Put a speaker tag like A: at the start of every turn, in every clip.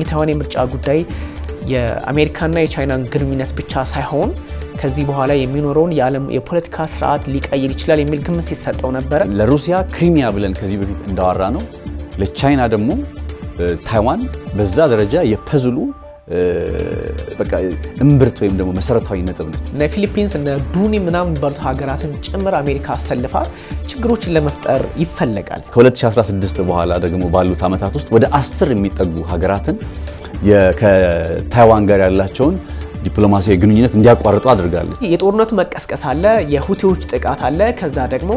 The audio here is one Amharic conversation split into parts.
A: የታይዋን የምርጫ ጉዳይ የአሜሪካና የቻይናን ግንኙነት ብቻ ሳይሆን ከዚህ በኋላ የሚኖረውን የዓለም የፖለቲካ ስርዓት ሊቀይር ይችላል የሚል ግምት ሲሰጠው ነበረ። ለሩሲያ ክሪሚያ ብለን ከዚህ በፊት እንዳወራ ነው፣ ለቻይና ደግሞ
B: ታይዋን በዛ ደረጃ የፐዝሉ በቃ እምብርት ወይም ደግሞ መሰረታዊ ነጥብ ነው።
A: እነ ፊሊፒንስ እነ ብሩኒ ምናምን የሚባሉት ሀገራትን ጭምር አሜሪካ አሰልፋ ችግሮችን ለመፍጠር ይፈለጋል።
B: ከ2016 በኋላ ደግሞ ባሉት ዓመታት ውስጥ ወደ አስር የሚጠጉ ሀገራትን ከታይዋን ጋር ያላቸውን ዲፕሎማሲያዊ ግንኙነት እንዲያቋርጡ አድርጋለች።
A: የጦርነቱ መቀስቀስ አለ፣ የሁቴዎች ጥቃት አለ፣ ከዛ ደግሞ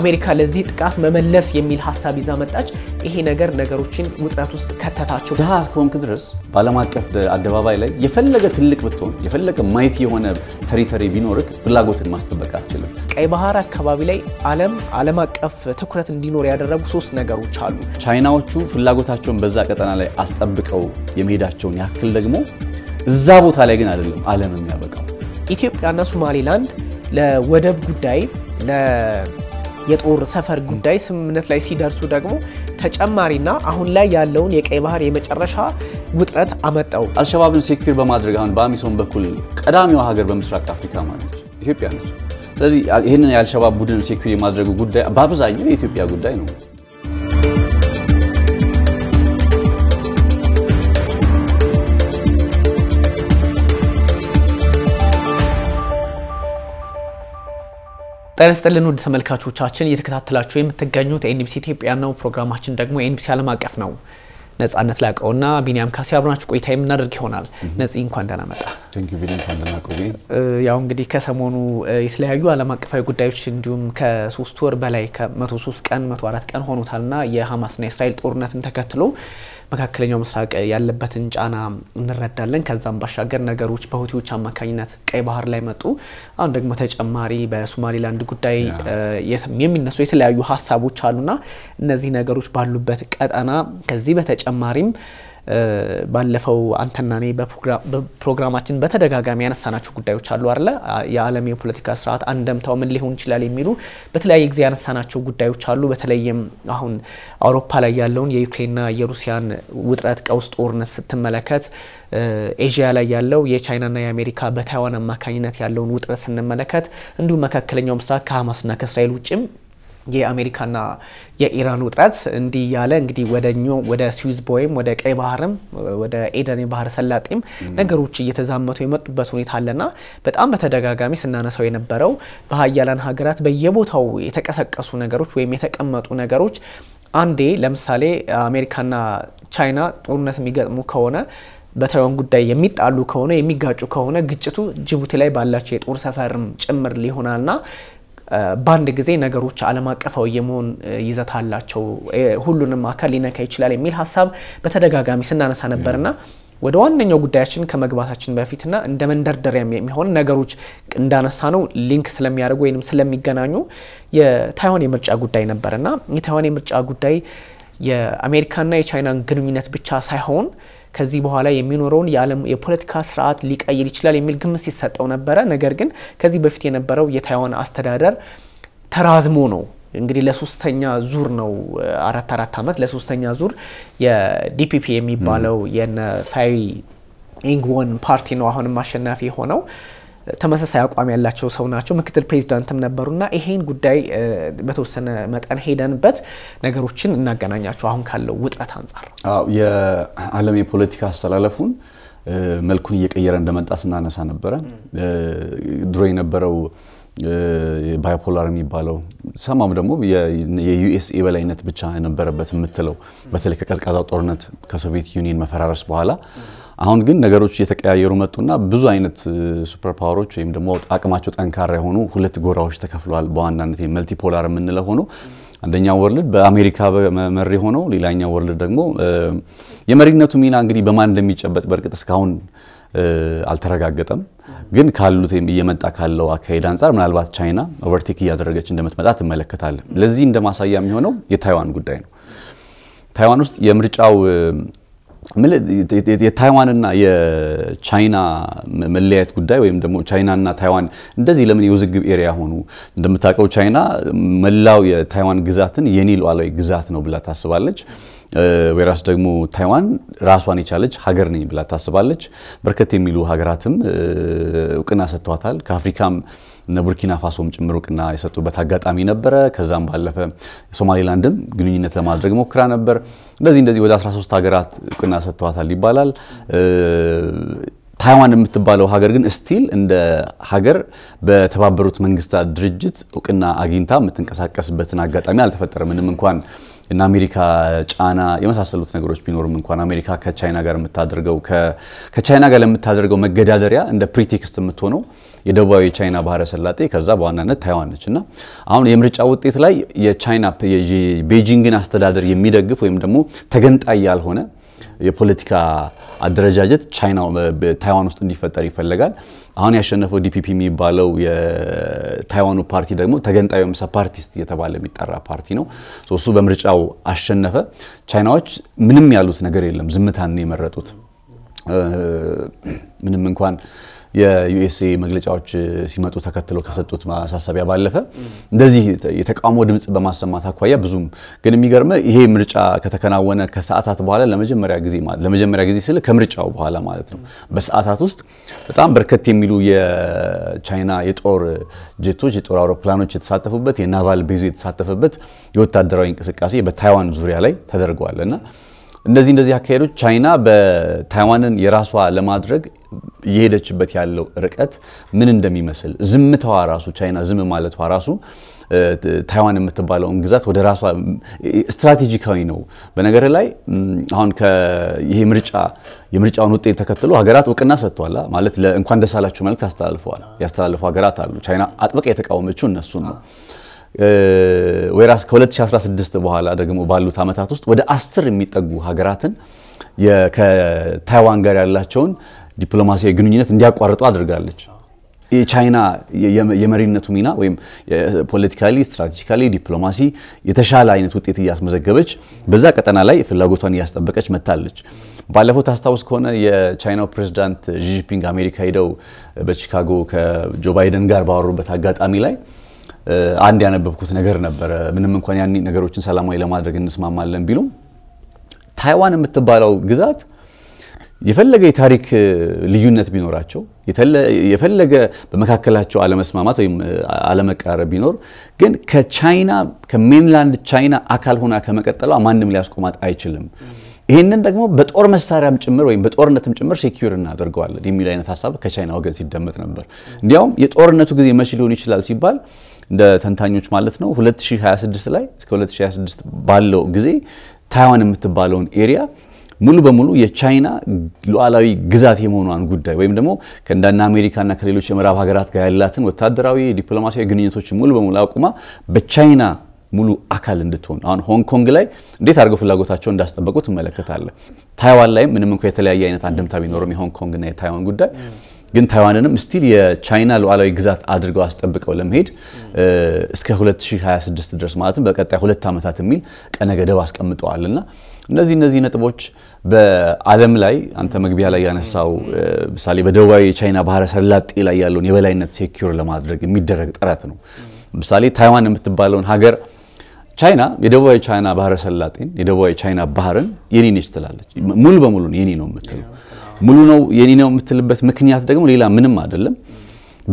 A: አሜሪካ ለዚህ ጥቃት መመለስ የሚል ሀሳብ ይዛ መጣች። ይሄ ነገር ነገሮችን ውጥረት ውስጥ ከተታቸው።
B: ድሃ እስከሆንክ ድረስ በዓለም አቀፍ አደባባይ ላይ የፈለገ ትልቅ ብትሆን የፈለገ ማየት የሆነ ተሪተሪ ቢኖርክ ፍላጎትን ማስጠበቅ አትችልም።
A: ቀይ ባህር አካባቢ ላይ ዓለም ዓለም አቀፍ ትኩረት እንዲኖር ያደረጉ ሶስት ነገሮች አሉ።
B: ቻይናዎቹ ፍላጎታቸውን በዛ ቀጠና ላይ አስጠብቀው የመሄዳቸውን ያክል ደግሞ እዛ ቦታ ላይ ግን አይደለም አለም የሚያበቃው።
A: ኢትዮጵያና ሶማሌላንድ ለወደብ ጉዳይ የጦር ሰፈር ጉዳይ ስምምነት ላይ ሲደርሱ ደግሞ ተጨማሪና አሁን ላይ ያለውን የቀይ ባህር የመጨረሻ ውጥረት አመጣው።
B: አልሸባብን ሴኪር በማድረግ አሁን በአሚሶን በኩል ቀዳሚዋ ሀገር በምስራቅ አፍሪካ ማለት ኢትዮጵያ ነች። ስለዚህ ይህንን የአልሸባብ ቡድን ሴኪር የማድረጉ ጉዳይ በአብዛኛው የኢትዮጵያ ጉዳይ ነው።
A: ጤና ይስጥልን ውድ ተመልካቾቻችን፣ እየተከታተላችሁ የምትገኙት ኤንቢሲ ኢትዮጵያ ነው። ፕሮግራማችን ደግሞ ኤንቢሲ ዓለም አቀፍ ነው። ነጻነት ላቀውና ቢኒያም ካሴ አብረናችሁ ቆይታ የምናደርግ ይሆናል። ነጽ እንኳን ደህና መጣ። ያው እንግዲህ ከሰሞኑ የተለያዩ ዓለም አቀፋዊ ጉዳዮች እንዲሁም ከሶስት ወር በላይ ከመቶ ሶስት ቀን መቶ አራት ቀን ሆኖታልና የሀማስና የእስራኤል ጦርነትን ተከትሎ መካከለኛው ምስራቅ ያለበትን ጫና እንረዳለን። ከዛም ባሻገር ነገሮች በሁቲዎች አማካኝነት ቀይ ባህር ላይ መጡ። አሁን ደግሞ ተጨማሪ በሶማሌላንድ ጉዳይ የሚነሱ የተለያዩ ሀሳቦች አሉና እነዚህ ነገሮች ባሉበት ቀጠና ከዚህ በተጨ በተጨማሪም ባለፈው አንተና እኔ በፕሮግራማችን በተደጋጋሚ ያነሳናቸው ጉዳዮች አሉ አለ የዓለም የፖለቲካ ስርዓት አንደምታው ምን ሊሆን ይችላል የሚሉ በተለያየ ጊዜ ያነሳናቸው ጉዳዮች አሉ። በተለይም አሁን አውሮፓ ላይ ያለውን የዩክሬንና የሩሲያን ውጥረት፣ ቀውስ፣ ጦርነት ስትመለከት ኤዥያ ላይ ያለው የቻይናና የአሜሪካ በታይዋን አማካኝነት ያለውን ውጥረት ስንመለከት እንዲሁም መካከለኛው ምስራቅ ከሀማስና ከእስራኤል ውጭም የአሜሪካና የኢራን ውጥረት እንዲህ ያለ እንግዲህ ወደኞ ወደ ስዊዝ ቦይም ወደ ቀይ ባህርም ወደ ኤደን የባህር ሰላጤም ነገሮች እየተዛመቱ የመጡበት ሁኔታ አለና በጣም በተደጋጋሚ ስናነሳው የነበረው በሀያላን ሀገራት በየቦታው የተቀሰቀሱ ነገሮች ወይም የተቀመጡ ነገሮች አንዴ ለምሳሌ አሜሪካና ቻይና ጦርነት የሚገጥሙ ከሆነ በታይዋን ጉዳይ የሚጣሉ ከሆነ የሚጋጩ ከሆነ ግጭቱ ጅቡቲ ላይ ባላቸው የጦር ሰፈርም ጭምር ሊሆናልና በአንድ ጊዜ ነገሮች ዓለም አቀፋዊ የመሆን ይዘት አላቸው፣ ሁሉንም አካል ሊነካ ይችላል የሚል ሀሳብ በተደጋጋሚ ስናነሳ ነበርና ወደ ዋነኛው ጉዳያችን ከመግባታችን በፊትና እንደ መንደርደሪያም የሚሆን ነገሮች እንዳነሳ ነው ሊንክ ስለሚያደርጉ ወይም ስለሚገናኙ የታይዋን የምርጫ ጉዳይ ነበርና የታይዋን የምርጫ ጉዳይ የአሜሪካና የቻይናን ግንኙነት ብቻ ሳይሆን ከዚህ በኋላ የሚኖረውን የዓለም የፖለቲካ ስርዓት ሊቀይር ይችላል የሚል ግምት ሲሰጠው ነበረ። ነገር ግን ከዚህ በፊት የነበረው የታይዋን አስተዳደር ተራዝሞ ነው እንግዲህ ለሶስተኛ ዙር ነው አራት አራት ዓመት ለሶስተኛ ዙር የዲፒፒ የሚባለው የነ ፋይ ኢንግወን ፓርቲ ነው አሁንም አሸናፊ የሆነው። ተመሳሳይ አቋም ያላቸው ሰው ናቸው። ምክትል ፕሬዚዳንትም ነበሩና ይሄን ጉዳይ በተወሰነ መጠን ሄደንበት ነገሮችን እናገናኛቸው አሁን ካለው ውጥረት አንጻር
B: የዓለም የፖለቲካ አስተላለፉን መልኩን እየቀየረ እንደመጣ ስናነሳ ነበረ። ድሮ የነበረው ባይፖላር የሚባለው ሰማም ደግሞ የዩኤስኤ በላይነት ብቻ የነበረበት የምትለው በተለይ ከቀዝቃዛው ጦርነት ከሶቪየት ዩኒየን መፈራረስ በኋላ አሁን ግን ነገሮች እየተቀያየሩ መጡና ብዙ አይነት ሱፐር ፓወሮች ወይም ደግሞ አቅማቸው ጠንካራ የሆኑ ሁለት ጎራዎች ተከፍለዋል። በዋናነት መልቲፖላር የምንለው ሆኖ አንደኛው ወርልድ በአሜሪካ መሪ ሆነው ሌላኛው ወርልድ ደግሞ የመሪነቱ ሚና እንግዲህ በማን እንደሚጨበጥ በእርግጥ እስካሁን አልተረጋገጠም። ግን ካሉት እየመጣ ካለው አካሄድ አንጻር ምናልባት ቻይና ኦቨርቴክ እያደረገች እንደምትመጣ ትመለከታለን። ለዚህ እንደማሳያ የሚሆነው የታይዋን ጉዳይ ነው። ታይዋን ውስጥ የምርጫው የታይዋንና የቻይና መለያየት ጉዳይ ወይም ደግሞ ቻይናና ታይዋን እንደዚህ ለምን የውዝግብ ኤሪያ ሆኑ? እንደምታውቀው ቻይና መላው የታይዋን ግዛትን የኔ ሉዓላዊ ግዛት ነው ብላ ታስባለች። ወይራስ ደግሞ ታይዋን ራሷን የቻለች ሀገር ነኝ ብላ ታስባለች። በርከት የሚሉ ሀገራትም እውቅና ሰጥተዋታል። ከአፍሪካም እነ ቡርኪና ፋሶም ጭምር እውቅና የሰጡበት አጋጣሚ ነበረ። ከዛም ባለፈ ሶማሌላንድም ግንኙነት ለማድረግ ሞክራ ነበር። እንደዚህ እንደዚህ ወደ 13 ሀገራት እውቅና ሰጥተዋታል ይባላል። ታይዋን የምትባለው ሀገር ግን ስቲል እንደ ሀገር በተባበሩት መንግስታት ድርጅት እውቅና አግኝታ የምትንቀሳቀስበትን አጋጣሚ አልተፈጠረም። ምንም እንኳን እና አሜሪካ ጫና የመሳሰሉት ነገሮች ቢኖርም እንኳን አሜሪካ ከቻይና ጋር የምታደርገው ከቻይና ጋር ለምታደርገው መገዳደሪያ እንደ ፕሪቴክስት የምትሆነው የደቡባዊ ቻይና ባህረ ሰላጤ ከዛ በዋናነት ታይዋን ነች እና አሁን የምርጫ ውጤት ላይ የቻይና ቤጂንግን አስተዳደር የሚደግፍ ወይም ደግሞ ተገንጣይ ያልሆነ የፖለቲካ አደረጃጀት ቻይና ታይዋን ውስጥ እንዲፈጠር ይፈለጋል። አሁን ያሸነፈው ዲፒፒ የሚባለው የታይዋኑ ፓርቲ ደግሞ ተገንጣይ ወይም ሰፓርቲስት እየተባለ የሚጠራ ፓርቲ ነው። እሱ በምርጫው አሸነፈ። ቻይናዎች ምንም ያሉት ነገር የለም፣ ዝምታን የመረጡት ምንም እንኳን የዩኤስኤ መግለጫዎች ሲመጡ ተከትሎ ከሰጡት ማሳሰቢያ ባለፈ እንደዚህ የተቃውሞ ድምፅ በማሰማት አኳያ ብዙም ግን የሚገርመ ይሄ ምርጫ ከተከናወነ ከሰዓታት በኋላ ለመጀመሪያ ጊዜ ለመጀመሪያ ጊዜ ስል ከምርጫው በኋላ ማለት ነው በሰዓታት ውስጥ በጣም በርከት የሚሉ የቻይና የጦር ጀቶች የጦር አውሮፕላኖች የተሳተፉበት የናቫል ቤዙ የተሳተፈበት የወታደራዊ እንቅስቃሴ በታይዋን ዙሪያ ላይ ተደርገዋል እና እንደዚህ እንደዚህ አካሄዶች ቻይና በታይዋንን የራሷ ለማድረግ እየሄደችበት ያለው ርቀት ምን እንደሚመስል ዝምታዋ ራሱ ቻይና ዝም ማለቷ ራሱ ታይዋን የምትባለውን ግዛት ወደ ራሷ ስትራቴጂካዊ ነው። በነገር ላይ አሁን ይሄ ምርጫ የምርጫውን ውጤት ተከትሎ ሀገራት እውቅና ሰጥቷል ማለት እንኳን ደስ አላችሁ መልእክት አስተላልፈዋል ያስተላልፉ ሀገራት አሉ። ቻይና አጥብቃ የተቃወመችው እነሱን ነው። ወይራስ ከ2016 በኋላ ደግሞ ባሉት ዓመታት ውስጥ ወደ አስር የሚጠጉ ሀገራትን ከታይዋን ጋር ያላቸውን ዲፕሎማሲያዊ ግንኙነት እንዲያቋርጡ አድርጋለች። የቻይና የመሪነቱ ሚና ወይም ፖለቲካሊ፣ ስትራቴጂካሊ፣ ዲፕሎማሲ የተሻለ አይነት ውጤት እያስመዘገበች በዛ ቀጠና ላይ ፍላጎቷን እያስጠበቀች መታለች። ባለፈው ታስታውስ ከሆነ የቻይናው ፕሬዚዳንት ዢጂንፒንግ አሜሪካ ሄደው በቺካጎ ከጆ ባይደን ጋር ባወሩበት አጋጣሚ ላይ አንድ ያነበብኩት ነገር ነበረ። ምንም እንኳን ያኔ ነገሮችን ሰላማዊ ለማድረግ እንስማማለን ቢሉም ታይዋን የምትባለው ግዛት የፈለገ የታሪክ ልዩነት ቢኖራቸው የፈለገ በመካከላቸው አለመስማማት ወይም አለመቀራረብ ቢኖር ግን ከቻይና ከሜንላንድ ቻይና አካል ሆና ከመቀጠሏ ማንም ሊያስቆማት አይችልም። ይህንን ደግሞ በጦር መሳሪያም ጭምር ወይም በጦርነትም ጭምር ሴኪር እናደርገዋለን የሚል አይነት ሀሳብ ከቻይና ወገን ሲደመጥ ነበር። እንዲያውም የጦርነቱ ጊዜ መች ሊሆን ይችላል ሲባል እንደ ተንታኞች ማለት ነው 2026 ላይ እስከ 2026 ባለው ጊዜ ታይዋን የምትባለውን ኤሪያ ሙሉ በሙሉ የቻይና ሉዓላዊ ግዛት የመሆኗን ጉዳይ ወይም ደግሞ ከእንዳና አሜሪካና ከሌሎች የምዕራብ ሀገራት ጋር ያላትን ወታደራዊ፣ ዲፕሎማሲያዊ ግንኙነቶች ሙሉ በሙሉ አቁማ በቻይና ሙሉ አካል እንድትሆን አሁን ሆንግ ኮንግ ላይ እንዴት አድርገው ፍላጎታቸው እንዳስጠበቁ ትመለከታለ። ታይዋን ላይም ምንም እንኳ የተለያየ አይነት አንድምታ ቢኖርም የሆንግ ኮንግና የታይዋን ጉዳይ ግን ታይዋንንም ስቲል የቻይና ሉዓላዊ ግዛት አድርገው አስጠብቀው ለመሄድ እስከ 2026 ድረስ ማለትም በቀጣይ ሁለት ዓመታት የሚል ቀነ ገደብ አስቀምጠዋል እና እነዚህ እነዚህ ነጥቦች በዓለም ላይ አንተ መግቢያ ላይ ያነሳው ምሳሌ በደቡባዊ የቻይና ባህረ ሰላጤ ላይ ያለውን የበላይነት ሴኪር ለማድረግ የሚደረግ ጥረት ነው። ምሳሌ ታይዋን የምትባለውን ሀገር ቻይና የደቡባዊ ቻይና ባህረ ሰላጤን የደቡባዊ ቻይና ባህርን የኔ ነች ትላለች። ሙሉ በሙሉ የኔ ነው የምትለው ሙሉ ነው የኔ ነው የምትልበት ምክንያት ደግሞ ሌላ ምንም አይደለም።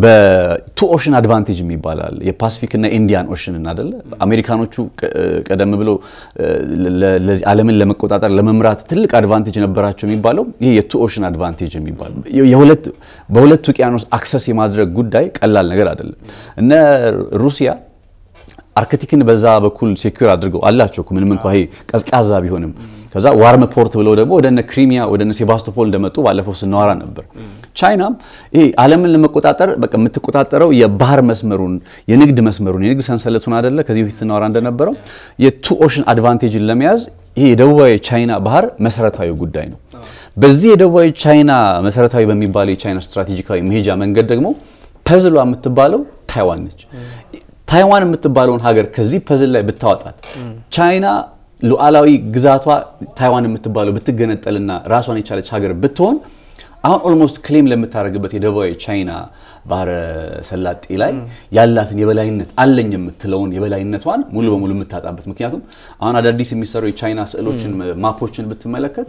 B: በቱ ኦሽን አድቫንቴጅ የሚባላል የፓሲፊክ እና ኢንዲያን ኦሽን እናደለ አሜሪካኖቹ ቀደም ብለው ዓለምን ለመቆጣጠር ለመምራት ትልቅ አድቫንቴጅ ነበራቸው የሚባለው ይህ የቱ ኦሽን አድቫንቴጅ የሚባል በሁለት ውቅያኖስ አክሰስ የማድረግ ጉዳይ ቀላል ነገር አይደለም። እነ ሩሲያ አርክቲክን በዛ በኩል ሴኩር አድርገው አላቸው ምንም እንኳ ቀዝቃዛ ቢሆንም ከዛ ዋርም ፖርት ብለው ደግሞ ወደነ ክሪሚያ ወደነ ሴባስቶፖል እንደመጡ ባለፈው ስናወራ ነበር። ቻይና ይሄ ዓለምን ለመቆጣጠር በቃ የምትቆጣጠረው የባህር መስመሩን የንግድ መስመሩን የንግድ ሰንሰለቱን አደለ? ከዚህ በፊት ስናወራ እንደነበረው የቱ ኦሽን አድቫንቴጅን ለመያዝ ይሄ የደቡባዊ ቻይና ባህር መሰረታዊ ጉዳይ ነው። በዚህ የደቡባዊ ቻይና መሰረታዊ በሚባለው የቻይና ስትራቴጂካዊ መሄጃ መንገድ ደግሞ ፐዝሏ የምትባለው ታይዋን ነች። ታይዋን የምትባለውን ሀገር ከዚህ ፐዝል ላይ ብታወጣት ቻይና ሉዓላዊ ግዛቷ ታይዋን የምትባለው ብትገነጠልና ራሷን የቻለች ሀገር ብትሆን አሁን ኦልሞስት ክሌም ለምታደርግበት የደቡባዊ ቻይና ባህረ ሰላጤ ላይ ያላትን የበላይነት አለኝ የምትለውን የበላይነቷን ሙሉ በሙሉ የምታጣበት። ምክንያቱም አሁን አዳዲስ የሚሰሩ የቻይና ስዕሎችን ማፖችን ብትመለከት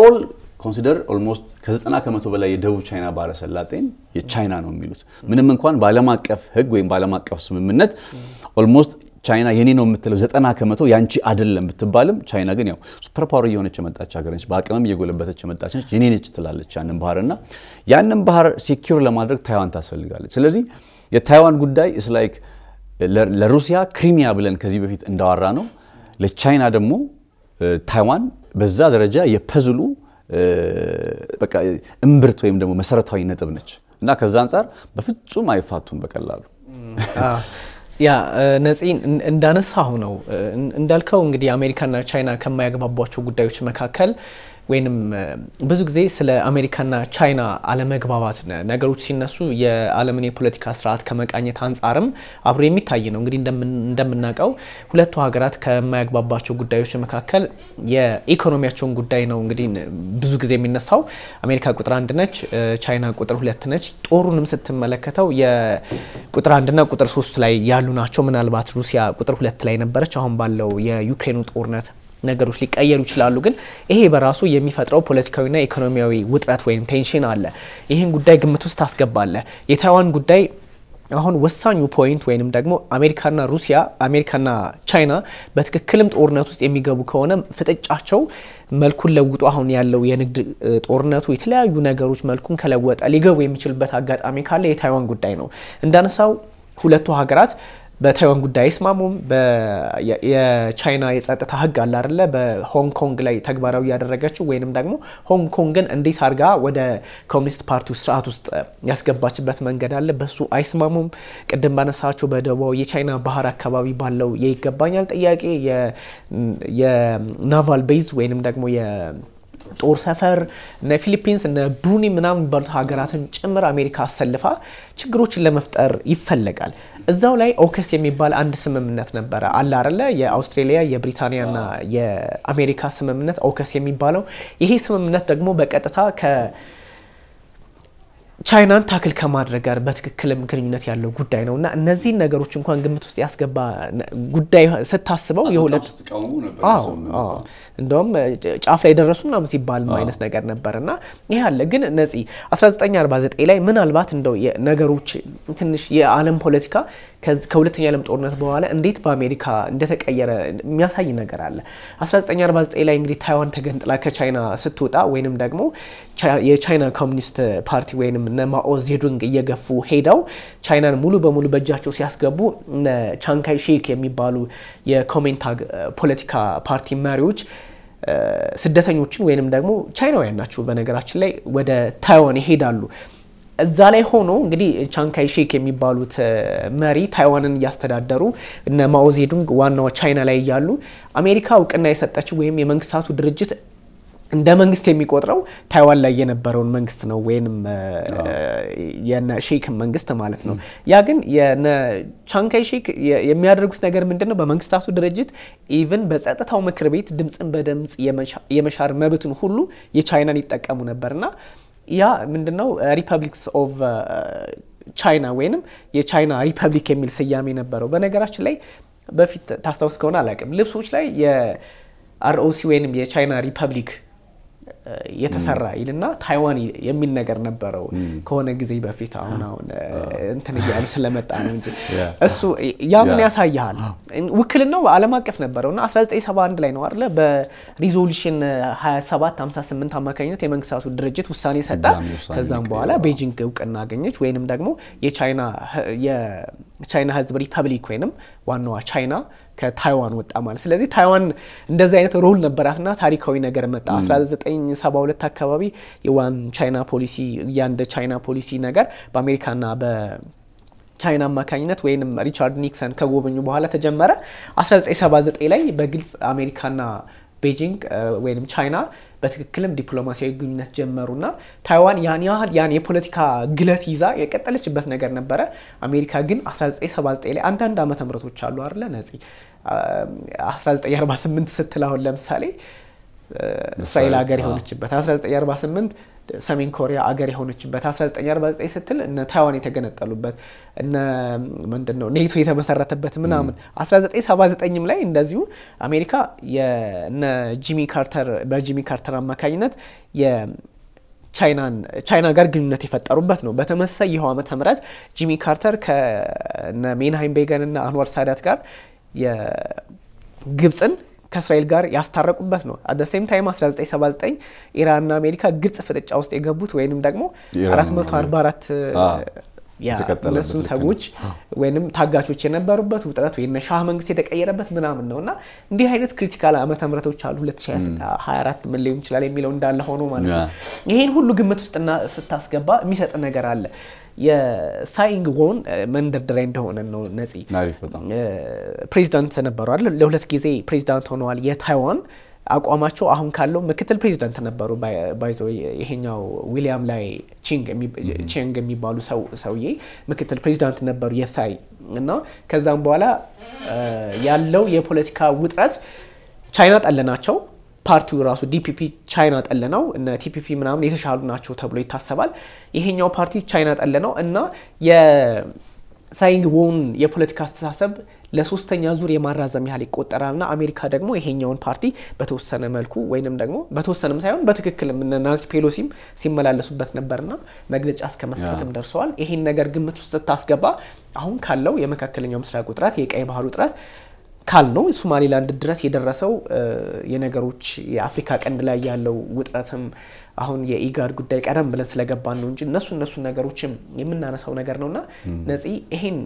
B: ኦል ኮንሲደር ኦልሞስት ከ90 ከመቶ በላይ የደቡብ ቻይና ባህረ ሰላጤን የቻይና ነው የሚሉት ምንም እንኳን በዓለም አቀፍ ሕግ ወይም በዓለም አቀፍ ስምምነት ኦልሞስት ቻይና የኔ ነው የምትለው ዘጠና ከመቶ ያንቺ አይደለም ብትባልም ቻይና ግን ያው ሱፐር ፓወር እየሆነች የመጣች ሀገር ነች። በአቅምም እየጎለበተች የመጣች ነች። የኔ ነች ትላለች ያንን ባህር እና ያንን ባህር ሴኪር ለማድረግ ታይዋን ታስፈልጋለች። ስለዚህ የታይዋን ጉዳይ ኢስ ላይክ ለሩሲያ ክሪሚያ ብለን ከዚህ በፊት እንዳወራ ነው ለቻይና ደግሞ ታይዋን በዛ ደረጃ የፐዝሉ በቃ እምብርት ወይም ደግሞ መሰረታዊ ነጥብ ነች
A: እና ከዛ አንጻር በፍጹም አይፋቱም በቀላሉ ያ ነፂ እንዳነሳሁ ነው እንዳልከው እንግዲህ አሜሪካና ቻይና ከማያግባቧቸው ጉዳዮች መካከል ወይንም ብዙ ጊዜ ስለ አሜሪካና ቻይና አለመግባባት ነገሮች ሲነሱ የዓለምን የፖለቲካ ስርዓት ከመቃኘት አንጻርም አብሮ የሚታይ ነው። እንግዲህ እንደምናውቀው ሁለቱ ሀገራት ከማያግባባቸው ጉዳዮች መካከል የኢኮኖሚያቸውን ጉዳይ ነው። እንግዲህ ብዙ ጊዜ የሚነሳው አሜሪካ ቁጥር አንድ ነች፣ ቻይና ቁጥር ሁለት ነች። ጦሩንም ስትመለከተው የቁጥር አንድና ቁጥር ሶስት ላይ ያሉ ናቸው። ምናልባት ሩሲያ ቁጥር ሁለት ላይ ነበረች። አሁን ባለው የዩክሬኑ ጦርነት ነገሮች ሊቀየሩ ይችላሉ። ግን ይሄ በራሱ የሚፈጥረው ፖለቲካዊና ኢኮኖሚያዊ ውጥረት ወይም ቴንሽን አለ። ይህን ጉዳይ ግምት ውስጥ ታስገባለ። የታይዋን ጉዳይ አሁን ወሳኙ ፖይንት ወይንም ደግሞ አሜሪካና ሩሲያ አሜሪካና ቻይና በትክክልም ጦርነት ውስጥ የሚገቡ ከሆነ ፍጥጫቸው መልኩን ለውጦ አሁን ያለው የንግድ ጦርነቱ የተለያዩ ነገሮች መልኩን ከለወጠ ሊገቡ የሚችልበት አጋጣሚ ካለ የታይዋን ጉዳይ ነው። እንዳነሳው ሁለቱ ሀገራት በታይዋን ጉዳይ አይስማሙም። የቻይና የጸጥታ ህግ አለ አይደለ? በሆንግ ኮንግ ላይ ተግባራዊ ያደረገችው ወይንም ደግሞ ሆንግ ኮንግን እንዴት አድርጋ ወደ ኮሚኒስት ፓርቲ ስርዓት ውስጥ ያስገባችበት መንገድ አለ። በሱ አይስማሙም። ቅድም ባነሳቸው በደቡብ የቻይና ባህር አካባቢ ባለው የይገባኛል ጥያቄ የናቫል ቤዝ ወይንም ደግሞ ጦር ሰፈር እነ ፊሊፒንስ እነ ብሩኒ ምናምን የሚባሉት ሀገራትን ጭምር አሜሪካ አሰልፋ ችግሮችን ለመፍጠር ይፈለጋል። እዛው ላይ ኦከስ የሚባል አንድ ስምምነት ነበረ አለ አይደለ? የአውስትሬሊያ የብሪታንያና የአሜሪካ ስምምነት ኦከስ የሚባለው ይሄ ስምምነት ደግሞ በቀጥታ ከ ቻይናን ታክል ከማድረግ ጋር በትክክልም ግንኙነት ያለው ጉዳይ ነው እና እነዚህን ነገሮች እንኳን ግምት ውስጥ ያስገባ ጉዳይ ስታስበው የሁለት እንደውም ጫፍ ላይ ደረሱ ምናምን ሲባል አይነት ነገር ነበር እና ይህ አለ ግን ነፂ 1949 ላይ ምናልባት እንደው ነገሮች ትንሽ የዓለም ፖለቲካ ከሁለተኛ ዓለም ጦርነት በኋላ እንዴት በአሜሪካ እንደተቀየረ የሚያሳይ ነገር አለ። 1949 ላይ እንግዲህ ታይዋን ተገንጥላ ከቻይና ስትወጣ ወይንም ደግሞ የቻይና ኮሚኒስት ፓርቲ ወይንም እነ ማኦ ዜዱንግ እየገፉ ሄደው ቻይናን ሙሉ በሙሉ በእጃቸው ሲያስገቡ እነ ቻንካይ ሼክ የሚባሉ የኮሜንታግ ፖለቲካ ፓርቲ መሪዎች ስደተኞችን ወይንም ደግሞ ቻይናውያን ናቸው በነገራችን ላይ ወደ ታይዋን ይሄዳሉ። እዛ ላይ ሆኖ እንግዲህ ቻንካይ ሼክ የሚባሉት መሪ ታይዋንን እያስተዳደሩ እነ ዜዱንግ ዋናው ቻይና ላይ እያሉ አሜሪካ እውቅና የሰጠችው ወይም የመንግስታቱ ድርጅት እንደ መንግስት የሚቆጥረው ታይዋን ላይ የነበረውን መንግስት ነው ወይንም ሼክ መንግስት ማለት ነው። ያ ግን ቻንካይ ሼክ የሚያደርጉት ነገር ምንድን ነው? በመንግስታቱ ድርጅት ኢቭን በጸጥታው ምክር ቤት ድምፅን በድምፅ የመሻር መብትን ሁሉ የቻይናን ይጠቀሙ ነበርና ያ ምንድነው ሪፐብሊክስ ኦፍ ቻይና ወይንም የቻይና ሪፐብሊክ የሚል ስያሜ ነበረው። በነገራችን ላይ በፊት ታስታውስ ከሆነ አላውቅም ልብሶች ላይ የአርኦሲ ወይንም የቻይና ሪፐብሊክ የተሰራ ይልና ታይዋን የሚል ነገር ነበረው ከሆነ ጊዜ በፊት። አሁን አሁን እንትን እያሉ ስለመጣ ነው እንጂ እሱ ያ ምን ያሳይሃል? ውክልናው አለም አቀፍ ነበረው እና 1971 ላይ ነው አለ በሪዞሉሽን 2758 አማካኝነት የመንግስታቱ ድርጅት ውሳኔ ሰጠ። ከዛም በኋላ ቤጂንግ እውቅና አገኘች ወይንም ደግሞ የቻይና ህዝብ ሪፐብሊክ ወይንም ዋናዋ ቻይና ከታይዋን ወጣ ማለት። ስለዚህ ታይዋን እንደዚህ አይነት ሮል ነበራትና ታሪካዊ ነገር መጣ። 1972 አካባቢ የዋን ቻይና ፖሊሲ ያንድ ቻይና ፖሊሲ ነገር በአሜሪካና በ ቻይና አማካኝነት ወይም ሪቻርድ ኒክሰን ከጎበኙ በኋላ ተጀመረ። 1979 ላይ በግልጽ አሜሪካና ቤጂንግ ወይም ቻይና በትክክልም ዲፕሎማሲያዊ ግንኙነት ጀመሩና ታይዋን ያን ያህል ያን የፖለቲካ ግለት ይዛ የቀጠለችበት ነገር ነበረ። አሜሪካ ግን 1979 ላይ አንዳንድ ዓመተ ምህረቶች አሉ አለ ነፂ 1948 ስትል አሁን ለምሳሌ እስራኤል አገር የሆነችበት 1948 ሰሜን ኮሪያ አገር የሆነችበት 1949 ስትል እነ ታይዋን የተገነጠሉበት እነ ምንድን ነው ኔቶ የተመሰረተበት ምናምን 1979ም ላይ እንደዚሁ አሜሪካ እነ ጂሚ ካርተር በጂሚ ካርተር አማካኝነት ቻይና ጋር ግንኙነት የፈጠሩበት ነው። በተመሳሳይ ይኸው ዓመተ ምህረት ጂሚ ካርተር ከነ ሜንሃይም ቤገንና አንዋር ሳዳት ጋር የግብፅን ከእስራኤል ጋር ያስታረቁበት ነው። አደ ሴም ታይም 1979 ኢራንና አሜሪካ ግብፅ ፍጥጫ ውስጥ የገቡት ወይንም ደግሞ 444 እነሱን ሰዎች ወይም ታጋቾች የነበሩበት ውጥረት ወይም ሻህ መንግስት የተቀየረበት ምናምን ነው እና እንዲህ አይነት ክሪቲካል ዓመተ ምህረቶች አሉ 2024 ምን ሊሆን ይችላል የሚለው እንዳለ ሆኖ ማለት ነው። ይህን ሁሉ ግምት ውስጥ ስታስገባ የሚሰጥ ነገር አለ። የሳይንግ ወን መንደርደሪያ እንደሆነ ነው። ነፂ ፕሬዚዳንት ነበሩ አይደል? ለሁለት ጊዜ ፕሬዚዳንት ሆነዋል። የታይዋን አቋማቸው አሁን ካለው ምክትል ፕሬዚዳንት ነበሩ ባይዞ ይሄኛው ዊሊያም ላይ ቺንግ የሚባሉ ሰውዬ ምክትል ፕሬዚዳንት ነበሩ የታይ እና ከዛም በኋላ ያለው የፖለቲካ ውጥረት ቻይና ጠለናቸው ፓርቲው ራሱ ዲፒፒ ቻይና ጠለ ነው። እነ ቲፒፒ ምናምን የተሻሉ ናቸው ተብሎ ይታሰባል። ይሄኛው ፓርቲ ቻይና ጠለ ነው እና የሳይንግ ወን የፖለቲካ አስተሳሰብ ለሶስተኛ ዙር የማራዘም ያህል ና አሜሪካ ደግሞ ይሄኛውን ፓርቲ በተወሰነ መልኩ ወይንም ደግሞ በተወሰነም ሳይሆን በትክክል ናንሲ ፔሎሲም ሲመላለሱበት ነበርና መግለጫ እስከ መስጠትም ደርሰዋል። ይሄን ነገር ግምት ውስጥ ስታስገባ አሁን ካለው የመካከለኛው ምስራቅ ውጥረት የቀይ ባህር ውጥረት ካል ነው ሶማሌላንድ ድረስ የደረሰው የነገሮች የአፍሪካ ቀንድ ላይ ያለው ውጥረትም አሁን የኢጋድ ጉዳይ ቀደም ብለን ስለገባን ነው እንጂ እነሱ እነሱ ነገሮችም የምናነሳው ነገር ነውና ነፂ ይሄን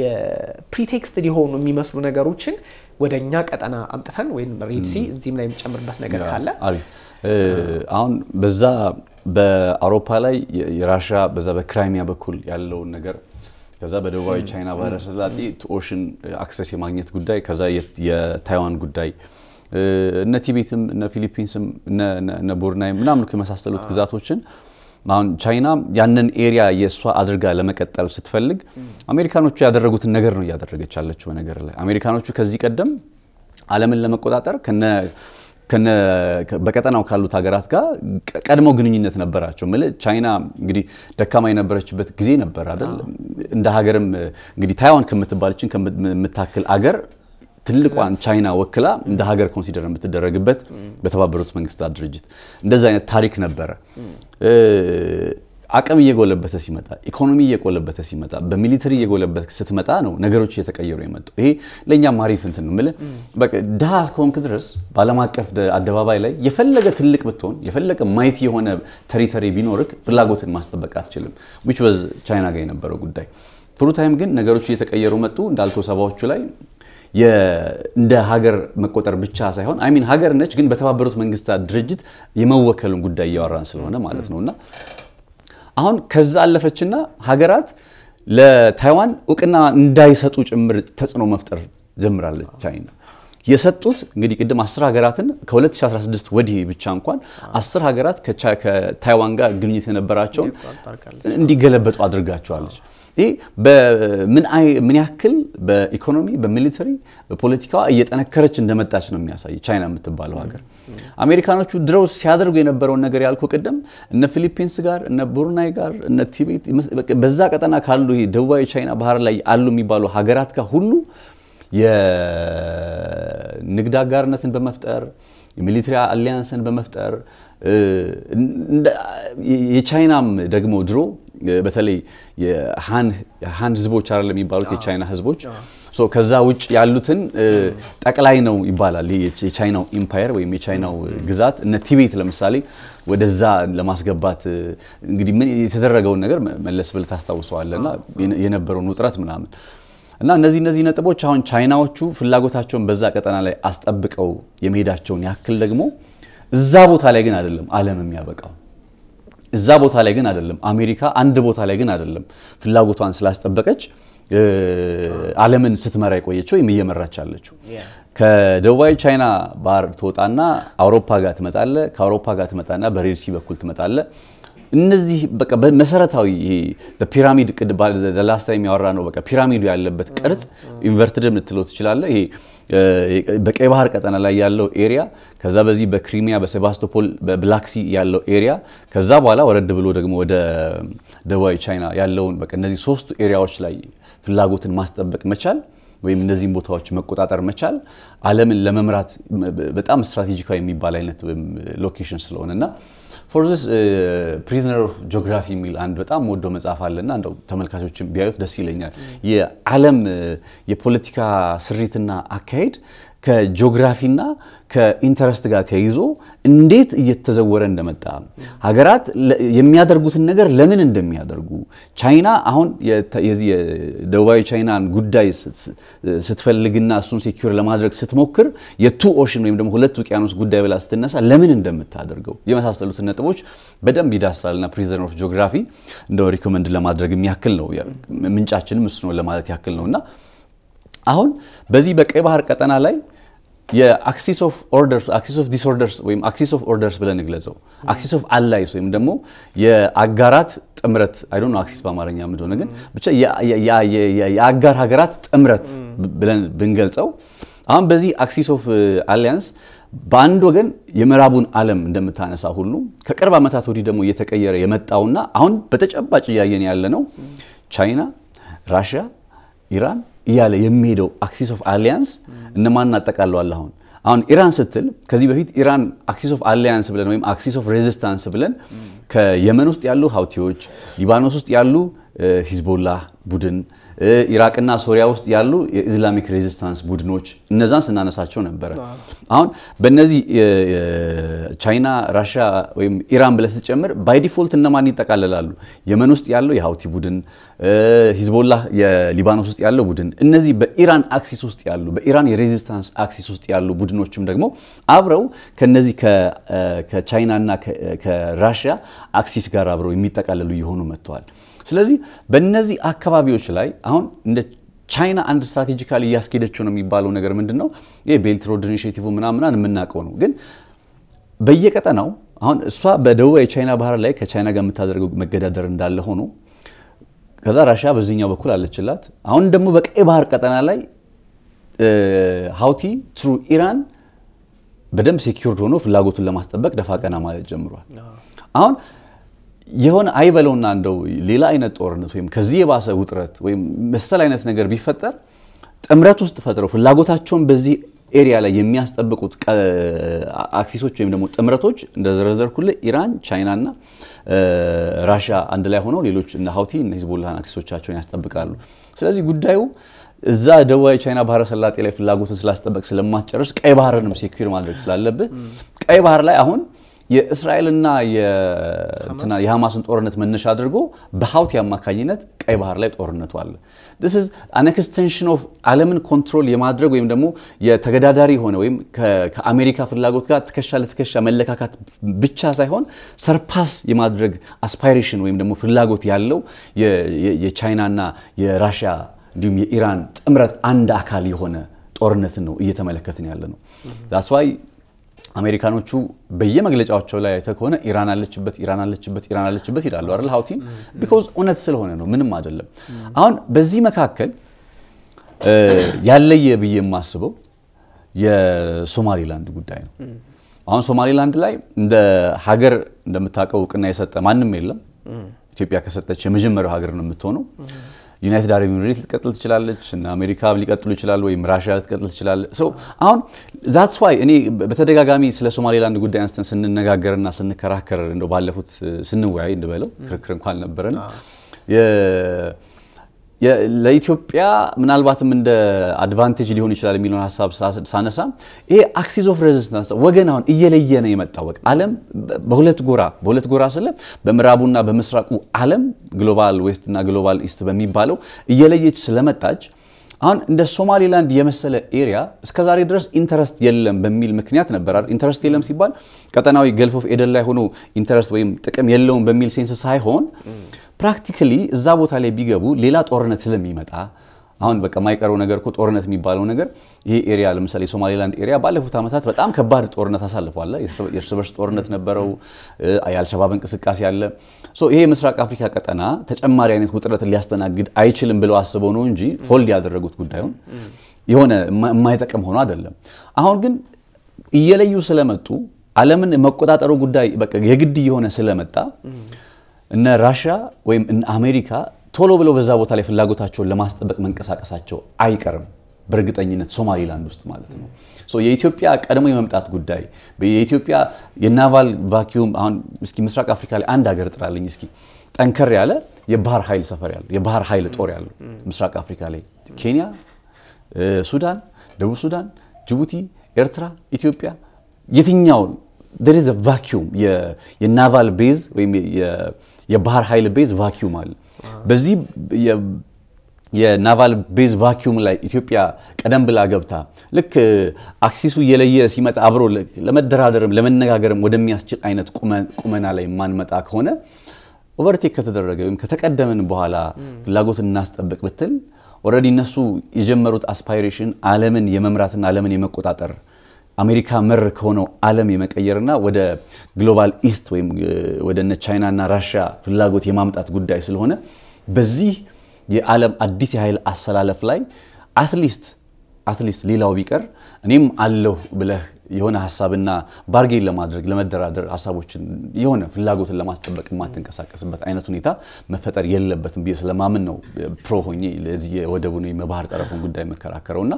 A: የፕሪቴክስት ሊሆኑ የሚመስሉ ነገሮችን ወደ እኛ ቀጠና አምጥተን ወይም ሬድሲ እዚህም ላይ የምጨምርበት ነገር ካለ
B: አሁን በዛ በአውሮፓ ላይ የራሻ በዛ በክራይሚያ በኩል ያለውን ነገር ከዛ በደቡባዊ ቻይና ባህረ ሰላጤ ኦሽን አክሰስ የማግኘት ጉዳይ፣ ከዛ የታይዋን ጉዳይ እነ ቲቤትም እነ ፊሊፒንስም እነ ቦርናይም ምናምን የመሳሰሉት ግዛቶችን አሁን ቻይና ያንን ኤሪያ የእሷ አድርጋ ለመቀጠል ስትፈልግ አሜሪካኖቹ ያደረጉትን ነገር ነው እያደረገች ያለችው። ነገር ላይ አሜሪካኖቹ ከዚህ ቀደም ዓለምን ለመቆጣጠር ከነ በቀጠናው ካሉት ሀገራት ጋር ቀድሞ ግንኙነት ነበራቸው። ቻይና እንግዲህ ደካማ የነበረችበት ጊዜ ነበር አይደል? እንደ ሀገርም እንግዲህ ታይዋን ከምትባለችን ከምታክል አገር ትልቋን ቻይና ወክላ እንደ ሀገር ኮንሲደር የምትደረግበት በተባበሩት መንግስታት ድርጅት እንደዚህ አይነት ታሪክ ነበረ። አቅም እየጎለበተ ሲመጣ ኢኮኖሚ እየጎለበተ ሲመጣ በሚሊተሪ እየጎለበተ ስትመጣ ነው ነገሮች እየተቀየሩ የመጡ። ይሄ ለእኛም አሪፍ እንትን ነው የምልህ። ድሃ እስከሆንክ ድረስ በዓለም አቀፍ አደባባይ ላይ የፈለገ ትልቅ ብትሆን የፈለገ ማየት የሆነ ተሪተሪ ቢኖርክ ፍላጎትን ማስጠበቅ አትችልም። ዊች ወዝ ቻይና ጋር የነበረው ጉዳይ። ትሩ ታይም ግን ነገሮች እየተቀየሩ መጡ። እንዳልከው ሰባዎቹ ላይ እንደ ሀገር መቆጠር ብቻ ሳይሆን አይ ሚን ሀገር ነች፣ ግን በተባበሩት መንግስታት ድርጅት የመወከሉን ጉዳይ እያወራን ስለሆነ ማለት ነው እና አሁን ከዛ አለፈችና ሀገራት ለታይዋን እውቅና እንዳይሰጡ ጭምር ተጽዕኖ መፍጠር ጀምራለች ቻይና። የሰጡት እንግዲህ ቅድም አስር ሀገራትን ከ2016 ወዲህ ብቻ እንኳን አስር ሀገራት ከታይዋን ጋር ግንኙነት የነበራቸውን እንዲገለበጡ አድርጋቸዋለች። ይህ ምን ያክል በኢኮኖሚ በሚሊተሪ በፖለቲካዋ እየጠነከረች እንደመጣች ነው የሚያሳይ ቻይና የምትባለው ሀገር። አሜሪካኖቹ ድረው ሲያደርጉ የነበረውን ነገር ያልኩ ቅድም እነ ፊሊፒንስ ጋር እነ ቡሩናይ ጋር እነ ቲቤት በዛ ቀጠና ካሉ ደቡባዊ ቻይና ባህር ላይ አሉ የሚባሉ ሀገራት ጋር ሁሉ የንግድ አጋርነትን በመፍጠር የሚሊተሪ አሊያንስን በመፍጠር የቻይናም ደግሞ ድሮ በተለይ የሃን ህዝቦች አይደለም የሚባሉት የቻይና ህዝቦች ከዛ ውጭ ያሉትን ጠቅላይ ነው ይባላል። የቻይናው ኢምፓየር ወይም የቻይናው ግዛት እነ ቲቤት ለምሳሌ ወደዛ ለማስገባት እንግዲህ ምን የተደረገውን ነገር መለስ ብለህ ታስታውሰዋለህ እና የነበረውን ውጥረት ምናምን እና እነዚህ እነዚህ ነጥቦች አሁን ቻይናዎቹ ፍላጎታቸውን በዛ ቀጠና ላይ አስጠብቀው የመሄዳቸውን ያክል ደግሞ እዛ ቦታ ላይ ግን አይደለም ዓለም የሚያበቃው እዛ ቦታ ላይ ግን አይደለም። አሜሪካ አንድ ቦታ ላይ ግን አይደለም ፍላጎቷን ስላስጠበቀች ዓለምን ስትመራ የቆየችው ወይም እየመራች አለችው። ከደቡባዊ ቻይና ባህር ትወጣና አውሮፓ ጋር ትመጣለ። ከአውሮፓ ጋር ትመጣና በሬድሲ በኩል ትመጣለ። እነዚህ በቃ መሰረታዊ ፒራሚድ ላስታ የሚያወራ ነው። በቃ ፒራሚዱ ያለበት ቅርጽ ኢንቨርትድ ልትለው ትችላለ። ይሄ በቀይ ባህር ቀጠና ላይ ያለው ኤሪያ ከዛ በዚህ በክሪሚያ በሴባስቶፖል በብላክሲ ያለው ኤሪያ ከዛ በኋላ ወረድ ብሎ ደግሞ ወደ ደቡባዊ ቻይና ያለውን በቃ እነዚህ ሶስቱ ኤሪያዎች ላይ ፍላጎትን ማስጠበቅ መቻል ወይም እነዚህን ቦታዎች መቆጣጠር መቻል ዓለምን ለመምራት በጣም ስትራቴጂካዊ የሚባል አይነት ሎኬሽን ስለሆነ እና ፎር ዚስ ፕሪዝነር ኦፍ ጂኦግራፊ የሚል አንድ በጣም ወደው መጽሐፍ አለና እንደው ተመልካቾችን ቢያዩት ደስ ይለኛል። የዓለም uh, የፖለቲካ ስሪትና አካሄድ ከጂኦግራፊና ከኢንተረስት ጋር ተይዞ እንዴት እየተዘወረ እንደመጣ ሀገራት የሚያደርጉትን ነገር ለምን እንደሚያደርጉ ቻይና አሁን የዚህ የደቡባዊ ቻይናን ጉዳይ ስትፈልግና እሱን ሴኪር ለማድረግ ስትሞክር የቱ ኦሽን ወይም ደግሞ ሁለት ውቅያኖስ ጉዳይ ብላ ስትነሳ ለምን እንደምታደርገው የመሳሰሉትን ነጥቦች በደንብ ይዳስሳልና ፕሪዘን ኦፍ ጂኦግራፊ እንደው ሪኮመንድ ለማድረግ የሚያክል ነው ምንጫችንም እሱ ነው ለማለት ያክል ነው እና አሁን በዚህ በቀይ ባህር ቀጠና ላይ የአክሲስ ኦፍ ኦርደርስ አክሲስ ኦፍ ዲስኦርደርስ ወይም አክሲስ ኦፍ ኦርደርስ ብለን እንግለጸው። አክሲስ ኦፍ አላይስ ወይም ደግሞ የአጋራት ጥምረት አይ ዶንት ኖ አክሲስ በአማርኛ ምንድነው፣ ግን ብቻ የአጋር ሀገራት ጥምረት ብለን ብንገልጸው አሁን በዚህ አክሲስ ኦፍ አሊያንስ በአንድ ወገን የምዕራቡን ዓለም እንደምታነሳ ሁሉ ከቅርብ ዓመታት ወዲህ ደግሞ እየተቀየረ የመጣውና አሁን በተጨባጭ እያየን ያለ ነው ቻይና፣ ራሽያ፣ ኢራን እያለ የሚሄደው አክሲስ ኦፍ አሊያንስ እነማን እናጠቃለዋል? አሁን አሁን ኢራን ስትል ከዚህ በፊት ኢራን አክሲስ ኦፍ አሊያንስ ብለን ወይም አክሲስ ኦፍ ሬዚስታንስ ብለን ከየመን ውስጥ ያሉ ሀውቲዎች፣ ሊባኖስ ውስጥ ያሉ ሂዝቦላ ቡድን ኢራቅና ሶሪያ ውስጥ ያሉ የኢስላሚክ ሬዚስታንስ ቡድኖች እነዛን ስናነሳቸው ነበረ። አሁን በእነዚህ ቻይና፣ ራሽያ ወይም ኢራን ብለህ ስትጨምር ባይ ዲፎልት እነማን ይጠቃልላሉ? የመን ውስጥ ያለው የሀውቲ ቡድን፣ ሂዝቦላህ የሊባኖስ ውስጥ ያለው ቡድን፣ እነዚህ በኢራን አክሲስ ውስጥ ያሉ በኢራን የሬዚስታንስ አክሲስ ውስጥ ያሉ ቡድኖችም ደግሞ አብረው ከነዚህ ከቻይናና ከራሽያ አክሲስ ጋር አብረው የሚጠቃለሉ እየሆኑ መጥተዋል። ስለዚህ በእነዚህ አካባቢዎች ላይ አሁን እንደ ቻይና አንድ ስትራቴጂካሊ እያስኬደችው ነው የሚባለው ነገር ምንድን ነው? ይህ ቤልት ሮድ ኢኒሽቲቭ ምናምናን የምናውቀው ነው። ግን በየቀጠናው አሁን እሷ በደቡብ የቻይና ባህር ላይ ከቻይና ጋር የምታደርገው መገዳደር እንዳለ ሆኖ ከዛ ራሽያ በዚህኛው በኩል አለችላት። አሁን ደግሞ በቀይ ባህር ቀጠና ላይ ሀውቲ ትሩ ኢራን በደንብ ሴኪርድ ሆኖ ፍላጎቱን ለማስጠበቅ ደፋ ቀና ማለት ጀምሯል። አሁን የሆነ አይበለውና እንደው ሌላ አይነት ጦርነት ወይም ከዚህ የባሰ ውጥረት ወይም መሰል አይነት ነገር ቢፈጠር ጥምረት ውስጥ ፈጥረው ፍላጎታቸውን በዚህ ኤሪያ ላይ የሚያስጠብቁት አክሲሶች ወይም ደግሞ ጥምረቶች እንደዘረዘርኩልህ ኢራን፣ ቻይና እና ራሻ አንድ ላይ ሆነው ሌሎች እነ ሀውቲ እነ ሂዝቦላን አክሲሶቻቸውን ያስጠብቃሉ። ስለዚህ ጉዳዩ እዛ ደቡባዊ ቻይና ባህረ ሰላጤ ላይ ፍላጎትን ስላስጠበቅ ስለማትጨርስ ቀይ ባህርንም ሴኩር ማድረግ ስላለብህ ቀይ ባህር ላይ አሁን የእስራኤልና የሐማስን ጦርነት መነሻ አድርጎ በሀውቲ አማካኝነት ቀይ ባህር ላይ ጦርነቱ አለ። አን ኤክስቴንሽን ኦፍ ዓለምን ኮንትሮል የማድረግ ወይም ደግሞ የተገዳዳሪ የሆነ ወይም ከአሜሪካ ፍላጎት ጋር ትከሻ ለትከሻ መለካካት ብቻ ሳይሆን ሰርፓስ የማድረግ አስፓይሬሽን ወይም ደግሞ ፍላጎት ያለው የቻይናና የራሽያ እንዲሁም የኢራን ጥምረት አንድ አካል የሆነ ጦርነትን ነው እየተመለከትን ያለ ነው። አሜሪካኖቹ በየመግለጫዎቸው ላይ አይተህ ከሆነ ኢራን አለችበት ኢራን አለችበት ኢራን አለችበት ይላሉ አይደል ሀውቲን ቢኮዝ እውነት ስለሆነ ነው ምንም አይደለም አሁን በዚህ መካከል ያለየ ብዬ የማስበው የሶማሊላንድ ጉዳይ ነው አሁን ሶማሊላንድ ላይ እንደ ሀገር እንደምታውቀው እውቅና የሰጠ ማንም የለም ኢትዮጵያ ከሰጠች የመጀመሪያው ሀገር ነው የምትሆነው ዩናይትድ አረብ ኤምሬት ልትቀጥል ትችላለች እና አሜሪካ ሊቀጥሉ ይችላሉ፣ ወይም ራሽያ ልትቀጥል ትችላለች። አሁን ዛትስ ዋይ እኔ በተደጋጋሚ ስለ ሶማሌላንድ ጉዳይ አንስተን ስንነጋገርና ስንከራከር እንደው ባለፉት ስንወያይ እንበለው ክርክር እንኳን አልነበረን ለኢትዮጵያ ምናልባትም እንደ አድቫንቴጅ ሊሆን ይችላል የሚለውን ሀሳብ ሳነሳ ይሄ አክሲስ ኦፍ ሬዚስታንስ ወገን አሁን እየለየ ነው የመጣው። በቃ ዓለም በሁለት ጎራ በሁለት ጎራ ስለ በምዕራቡና በምስራቁ ዓለም ግሎባል ዌስት እና ግሎባል ኢስት በሚባለው እየለየች ስለመጣች አሁን እንደ ሶማሌላንድ የመሰለ ኤሪያ እስከ ዛሬ ድረስ ኢንተረስት የለም በሚል ምክንያት ነበር። ኢንተረስት የለም ሲባል ቀጠናዊ ገልፍ ኦፍ ኤደን ላይ ሆኖ ኢንተረስት ወይም ጥቅም የለውም በሚል ሴንስ ሳይሆን ፕራክቲካሊ እዛ ቦታ ላይ ቢገቡ ሌላ ጦርነት ስለሚመጣ አሁን በቃ የማይቀረው ነገር እኮ ጦርነት የሚባለው ነገር ይሄ ኤሪያ ለምሳሌ የሶማሌላንድ ኤሪያ ባለፉት ዓመታት በጣም ከባድ ጦርነት አሳልፏል። የእርስ በርስ ጦርነት ነበረው፣ የአልሸባብ እንቅስቃሴ አለ። ይሄ የምስራቅ አፍሪካ ቀጠና ተጨማሪ አይነት ውጥረት ሊያስተናግድ አይችልም ብለው አስበው ነው እንጂ ሆልድ ያደረጉት ጉዳዩን የሆነ የማይጠቅም ሆኖ አይደለም። አሁን ግን እየለዩ ስለመጡ ዓለምን መቆጣጠሩ ጉዳይ በቃ የግድ እየሆነ ስለመጣ እነ ራሽያ ወይም እነ አሜሪካ ቶሎ ብለው በዛ ቦታ ላይ ፍላጎታቸውን ለማስጠበቅ መንቀሳቀሳቸው አይቀርም። በእርግጠኝነት ሶማሌላንድ ውስጥ ማለት ነው። የኢትዮጵያ ቀድሞ የመምጣት ጉዳይ የኢትዮጵያ የናቫል ቫኪዩም አሁን እስኪ ምስራቅ አፍሪካ ላይ አንድ ሀገር ጥራልኝ እስኪ ጠንከር ያለ የባህር ኃይል ሰፈር ያለው የባህር ኃይል ጦር ያለው ምስራቅ አፍሪካ ላይ ኬንያ፣ ሱዳን፣ ደቡብ ሱዳን፣ ጅቡቲ፣ ኤርትራ፣ ኢትዮጵያ የትኛውን ቫኪዩም የናቫል ቤዝ ወይም የባህር ኃይል ቤዝ ቫኪዩም አለ። በዚህ የናቫል ቤዝ ቫኪዩም ላይ ኢትዮጵያ ቀደም ብላ ገብታ ልክ አክሲሱ እየለየ ሲመጣ አብሮ ለመደራደርም ለመነጋገርም ወደሚያስችል አይነት ቁመና ላይ ማንመጣ ከሆነ ኦቨርቴክ ከተደረገ ወይም ከተቀደምን በኋላ ፍላጎት እናስጠብቅ ብትል ኦልሬዲ እነሱ የጀመሩት አስፓይሬሽን ዓለምን የመምራትና ዓለምን የመቆጣጠር አሜሪካ መር ከሆነው ዓለም የመቀየርና ወደ ግሎባል ኢስት ወይም ወደ እነ ቻይናና ራሽያ ፍላጎት የማምጣት ጉዳይ ስለሆነ በዚህ የዓለም አዲስ የኃይል አሰላለፍ ላይ አትሊስት አትሊስት ሌላው ቢቀር እኔም አለሁ ብለህ የሆነ ሀሳብና ባርጌን ለማድረግ ለመደራደር ሀሳቦችን የሆነ ፍላጎትን ለማስጠበቅ የማትንቀሳቀስበት አይነት ሁኔታ መፈጠር የለበትም ብዬ ስለማምን ነው ፕሮ ሆኜ ለዚህ የወደቡን የባህር ጠረፉን ጉዳይ የምከራከረው እና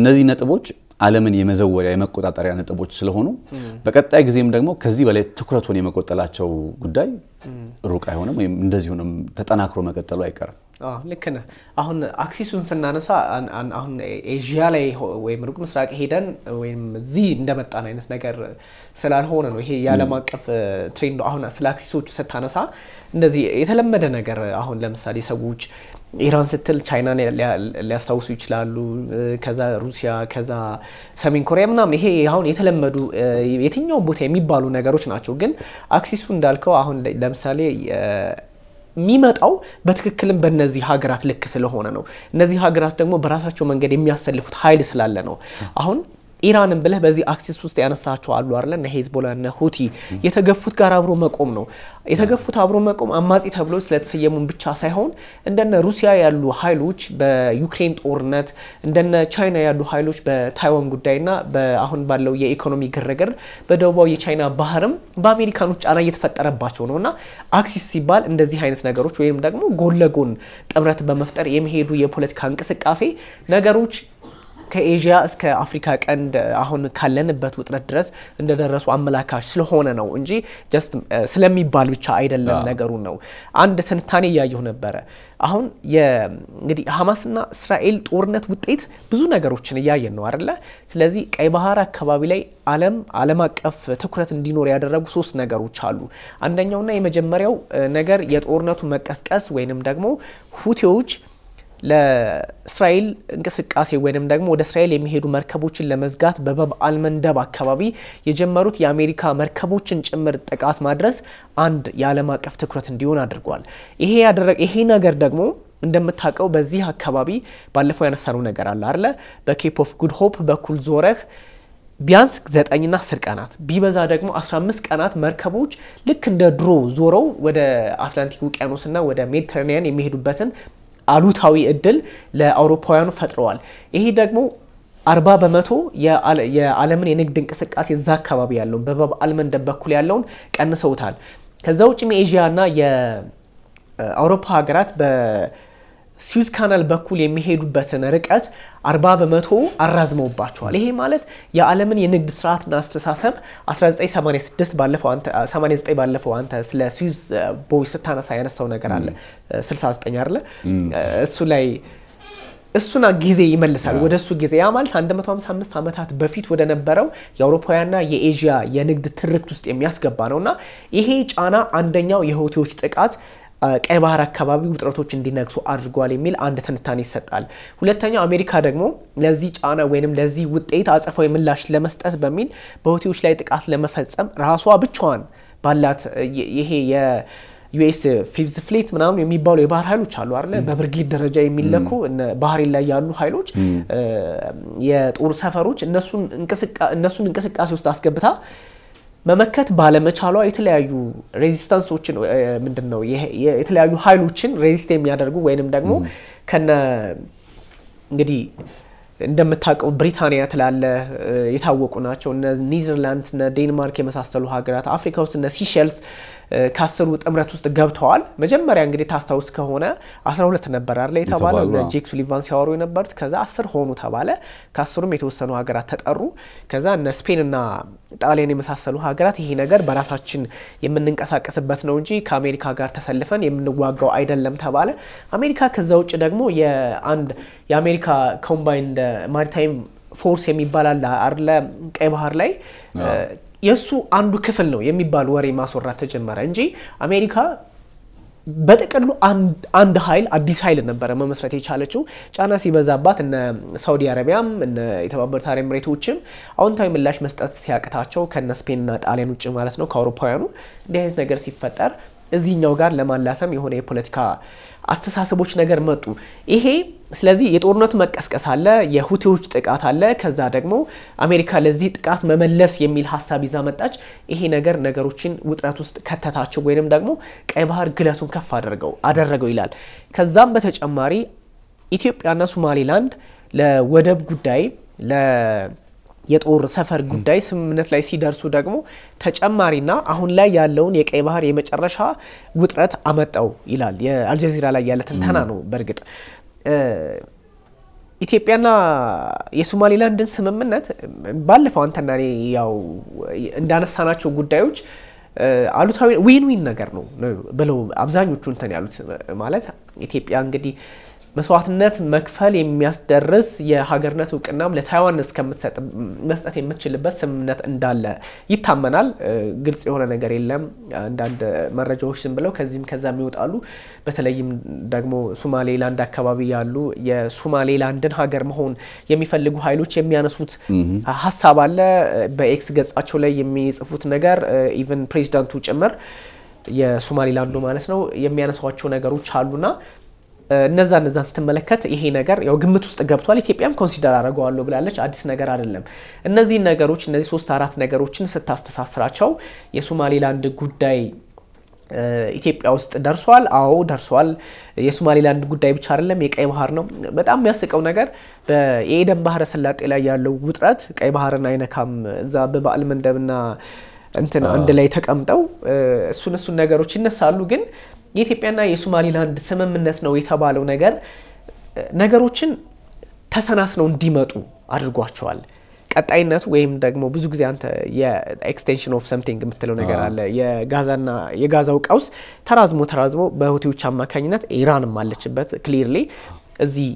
B: እነዚህ ነጥቦች ዓለምን የመዘወሪያ የመቆጣጠሪያ ነጥቦች ስለሆኑ በቀጣይ ጊዜም ደግሞ ከዚህ በላይ ትኩረቱን የመቆጠላቸው ጉዳይ ሩቅ አይሆንም ወይም እንደዚሁንም ተጠናክሮ መቀጠሉ አይቀርም።
A: ልክ ነህ። አሁን አክሲሱን ስናነሳ አሁን ኤዥያ ላይ ወይም ሩቅ ምስራቅ ሄደን ወይም እዚህ እንደመጣን አይነት ነገር ስላልሆነ ነው ይሄ የዓለም አቀፍ ትሬንድ። አሁን ስለ አክሲሶቹ ስታነሳ እንደዚህ የተለመደ ነገር አሁን ለምሳሌ ሰዎች ኢራን ስትል ቻይናን ሊያስታውሱ ይችላሉ። ከዛ ሩሲያ፣ ከዛ ሰሜን ኮሪያ ምናምን። ይሄ አሁን የተለመዱ የትኛውም ቦታ የሚባሉ ነገሮች ናቸው። ግን አክሲሱ እንዳልከው አሁን ለምሳሌ የሚመጣው በትክክልም በእነዚህ ሀገራት ልክ ስለሆነ ነው። እነዚህ ሀገራት ደግሞ በራሳቸው መንገድ የሚያሰልፉት ኃይል ስላለ ነው አሁን ኢራንን ብለህ በዚህ አክሲስ ውስጥ ያነሳቸው አሉ አለ እነ ሄዝቦላ እነ ሁቲ የተገፉት ጋር አብሮ መቆም ነው። የተገፉት አብሮ መቆም አማጺ ተብሎ ስለተሰየሙን ብቻ ሳይሆን እንደነ ሩሲያ ያሉ ኃይሎች በዩክሬን ጦርነት እንደነ ቻይና ያሉ ኃይሎች በታይዋን ጉዳይና አሁን ባለው የኢኮኖሚ ግርግር በደቡባዊ የቻይና ባህርም በአሜሪካኖች ጫና እየተፈጠረባቸው ነው እና አክሲስ ሲባል እንደዚህ አይነት ነገሮች ወይም ደግሞ ጎን ለጎን ጥምረት በመፍጠር የሚሄዱ የፖለቲካ እንቅስቃሴ ነገሮች ከኤዥያ እስከ አፍሪካ ቀንድ አሁን ካለንበት ውጥረት ድረስ እንደደረሱ አመላካች ስለሆነ ነው እንጂ ጀስት ስለሚባል ብቻ አይደለም ነገሩ ነው። አንድ ትንታኔ እያየሁ ነበረ። አሁን እንግዲህ ሀማስና እስራኤል ጦርነት ውጤት ብዙ ነገሮችን እያየን ነው አይደለ? ስለዚህ ቀይ ባህር አካባቢ ላይ አለም አለም አቀፍ ትኩረት እንዲኖር ያደረጉ ሶስት ነገሮች አሉ። አንደኛውና የመጀመሪያው ነገር የጦርነቱ መቀስቀስ ወይንም ደግሞ ሁቴዎች ለእስራኤል እንቅስቃሴ ወይም ደግሞ ወደ እስራኤል የሚሄዱ መርከቦችን ለመዝጋት በበብ አልመንደብ አካባቢ የጀመሩት የአሜሪካ መርከቦችን ጭምር ጥቃት ማድረስ አንድ የዓለም አቀፍ ትኩረት እንዲሆን አድርጓል። ይሄ ይሄ ነገር ደግሞ እንደምታውቀው በዚህ አካባቢ ባለፈው ያነሳነው ነገር አለ አለ በኬፕ ኦፍ ጉድ ሆፕ በኩል ዞረህ ቢያንስ ዘጠኝና አስር ቀናት ቢበዛ ደግሞ 15 ቀናት መርከቦች ልክ እንደ ድሮ ዞረው ወደ አትላንቲክ ውቅያኖስና ወደ ሜዲተራኒያን የሚሄዱበትን አሉታዊ እድል ለአውሮፓውያኑ ፈጥረዋል። ይሄ ደግሞ አርባ በመቶ የዓለምን የንግድ እንቅስቃሴ እዛ አካባቢ ያለውን በባብአል መንደብ በኩል ያለውን ቀንሰውታል። ከዛ ውጭም ኤዥያ እና የአውሮፓ ሀገራት ስዊዝ ካናል በኩል የሚሄዱበትን ርቀት 40 በመቶ አራዝመውባቸዋል። ይሄ ማለት የዓለምን የንግድ ስርዓትና አስተሳሰብ 1986 ባለፈው አንተ 89 ባለፈው አንተ ስለ ስዊዝ ቦይ ስታነሳ ያነሳው ነገር አለ 69 አለ እሱ ላይ እሱና ጊዜ ይመልሳል ወደ እሱ ጊዜ። ያ ማለት 155 ዓመታት በፊት ወደ ነበረው የአውሮፓውያንና የኤዥያ የንግድ ትርክት ውስጥ የሚያስገባ ነው እና ይሄ ጫና አንደኛው የሁቲዎች ጥቃት ቀይ ባህር አካባቢ ውጥረቶች እንዲነግሱ አድርጓል የሚል አንድ ትንታኔ ይሰጣል። ሁለተኛው አሜሪካ ደግሞ ለዚህ ጫና ወይንም ለዚህ ውጤት አጸፋዊ ምላሽ ለመስጠት በሚል በሁቲዎች ላይ ጥቃት ለመፈጸም ራሷ ብቻዋን ባላት ይሄ ዩኤስ ፊፍዝ ፍሊት ምናምን የሚባሉ የባህር ኃይሎች አሉ አለ በብርጌድ ደረጃ የሚለኩ ባህሬን ላይ ያሉ ኃይሎች የጦር ሰፈሮች እነሱን እንቅስቃሴ ውስጥ አስገብታ መመከት ባለመቻሏ የተለያዩ ሬዚስታንሶችን ምንድን ነው የተለያዩ ኃይሎችን ሬዚስት የሚያደርጉ ወይንም ደግሞ ከነ እንግዲህ እንደምታውቀው ብሪታንያ ትላለ የታወቁ ናቸው። እነ ኒዘርላንድስ፣ እነ ዴንማርክ የመሳሰሉ ሀገራት አፍሪካ ውስጥ እነ ሲሸልስ ከአስሩ ጥምረት ውስጥ ገብተዋል። መጀመሪያ እንግዲህ ታስታውስ ከሆነ 12 ነበር አለ የተባለ ጄክ ሱሊቫን ሲያወሩ የነበሩት። ከዛ አስር ሆኑ ተባለ። ከአስሩም የተወሰኑ ሀገራት ተጠሩ። ከዛ እነ ስፔንና ጣሊያን የመሳሰሉ ሀገራት ይሄ ነገር በራሳችን የምንንቀሳቀስበት ነው እንጂ ከአሜሪካ ጋር ተሰልፈን የምንዋጋው አይደለም ተባለ። አሜሪካ ከዛ ውጭ ደግሞ የአንድ የአሜሪካ ኮምባይንድ ማሪታይም ፎርስ የሚባል አለ ቀይ ባህር ላይ የእሱ አንዱ ክፍል ነው የሚባል ወሬ ማስወራት ተጀመረ እንጂ አሜሪካ በጥቅሉ አንድ ኃይል አዲስ ኃይል ነበረ መመስረት የቻለችው። ጫና ሲበዛባት እነ ሳውዲ አረቢያም እነ የተባበሩት አረብ ኤምሬቶችም አዎንታዊ ምላሽ መስጠት ሲያቅታቸው ከነ ስፔንና ጣሊያን ውጭ ማለት ነው ከአውሮፓውያኑ እንዲህ አይነት ነገር ሲፈጠር እዚህኛው ጋር ለማላተም የሆነ የፖለቲካ አስተሳሰቦች ነገር መጡ። ይሄ ስለዚህ የጦርነቱ መቀስቀስ አለ፣ የሁቴዎች ጥቃት አለ። ከዛ ደግሞ አሜሪካ ለዚህ ጥቃት መመለስ የሚል ሀሳብ ይዛ መጣች። ይሄ ነገር ነገሮችን ውጥረት ውስጥ ከተታቸው ወይንም ደግሞ ቀይ ባህር ግለቱን ከፍ አደረገው አደረገው ይላል። ከዛም በተጨማሪ ኢትዮጵያና ሶማሌላንድ ለወደብ ጉዳይ የጦር ሰፈር ጉዳይ ስምምነት ላይ ሲደርሱ ደግሞ ተጨማሪና አሁን ላይ ያለውን የቀይ ባህር የመጨረሻ ውጥረት አመጣው ይላል የአልጀዚራ ላይ ያለ ትንተና ነው። በእርግጥ ኢትዮጵያና የሶማሌላንድን ስምምነት ባለፈው አንተና እኔ ያው እንዳነሳናቸው ጉዳዮች አሉታዊ ዊን ዊን ነገር ነው ብለው አብዛኞቹ እንትን ያሉት ማለት ኢትዮጵያ እንግዲህ መስዋዕትነት መክፈል የሚያስደርስ የሀገርነት እውቅናም ለታይዋን እስከምትሰጥ መስጠት የምትችልበት ስምምነት እንዳለ ይታመናል። ግልጽ የሆነ ነገር የለም። አንዳንድ መረጃዎች ዝም ብለው ከዚህም ከዛም ይወጣሉ። በተለይም ደግሞ ሱማሌላንድ አካባቢ ያሉ የሱማሌላንድን ሀገር መሆን የሚፈልጉ ኃይሎች የሚያነሱት ሀሳብ አለ። በኤክስ ገጻቸው ላይ የሚጽፉት ነገር ኢቨን ፕሬዚዳንቱ ጭምር የሱማሌላንዱ ማለት ነው የሚያነሷቸው ነገሮች አሉና እነዛ እነዛ ስትመለከት ይሄ ነገር ያው ግምት ውስጥ ገብቷል። ኢትዮጵያም ኮንሲደር አደርገዋለሁ ብላለች። አዲስ ነገር አይደለም። እነዚህን ነገሮች እነዚህ ሶስት አራት ነገሮችን ስታስተሳስራቸው የሶማሌላንድ ጉዳይ ኢትዮጵያ ውስጥ ደርሷል። አዎ ደርሷል። የሶማሌላንድ ጉዳይ ብቻ አይደለም፣ የቀይ ባህር ነው። በጣም የሚያስቀው ነገር የኤደን ባህረ ሰላጤ ላይ ያለው ውጥረት ቀይ ባህርን አይነካም። እዛ በበዓል መንደብና እንትን አንድ ላይ ተቀምጠው እሱን እሱን ነገሮች ይነሳሉ ግን የኢትዮጵያና የሶማሊላንድ ስምምነት ነው የተባለው ነገር ነገሮችን ተሰናስነው እንዲመጡ አድርጓቸዋል። ቀጣይነቱ ወይም ደግሞ ብዙ ጊዜ አንተ የኤክስቴንሽን ኦፍ ሰምቲንግ የምትለው ነገር አለ። የጋዛና የጋዛው ቀውስ ተራዝሞ ተራዝሞ በሁቴዎች አማካኝነት ኢራንም አለችበት ክሊርሊ እዚህ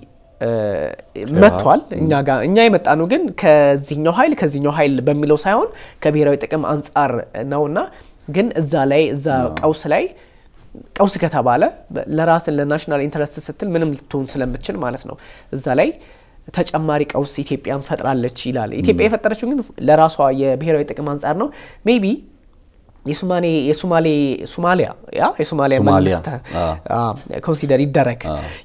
A: መጥቷል። እኛ ጋር እኛ የመጣ ነው ግን ከዚህኛው ኃይል ከዚህኛው ኃይል በሚለው ሳይሆን ከብሔራዊ ጥቅም አንጻር ነውና ግን እዛ ላይ እዛ ቀውስ ላይ ቀውስ ከተባለ ለራስ ለናሽናል ኢንተረስት ስትል ምንም ልትሆን ስለምትችል ማለት ነው እዛ ላይ ተጨማሪ ቀውስ ኢትዮጵያን ፈጥራለች ይላል። ኢትዮጵያ የፈጠረችው ግን ለራሷ የብሔራዊ ጥቅም አንጻር ነው ሜቢ የሶማሌ የሶማሌ ሶማሊያ ያ የሶማሊያ መንግስት ኮንሲደር ይደረግ።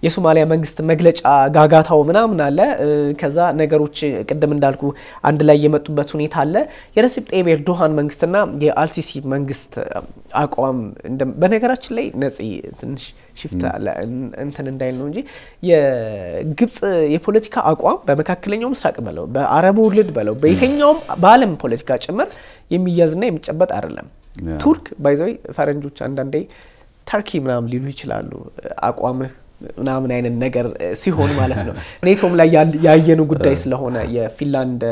A: የሶማሊያ መንግስት መግለጫ ጋጋታው ምናምን አለ። ከዛ ነገሮች ቅድም እንዳልኩ አንድ ላይ የመጡበት ሁኔታ አለ። የረሲብ ጣይብ ኤርዶሃን መንግስትና የአልሲሲ መንግስት አቋም በነገራችን ላይ ነጽ ትንሽ ሽፍት እንትን እንዳይል ነው እንጂ የግብፅ የፖለቲካ አቋም በመካከለኛው ምስራቅ በለው በአረቡ ውልድ በለው በየትኛውም በአለም ፖለቲካ ጭምር የሚያዝና የሚጨበጥ አይደለም። ቱርክ ባይዘይ ፈረንጆች አንዳንዴ ተርኪ ምናምን ሊሉ ይችላሉ አቋምህ ምናምን አይነት ነገር ሲሆን ማለት ነው። ኔቶም ላይ ያየኑ ጉዳይ ስለሆነ የፊንላንድ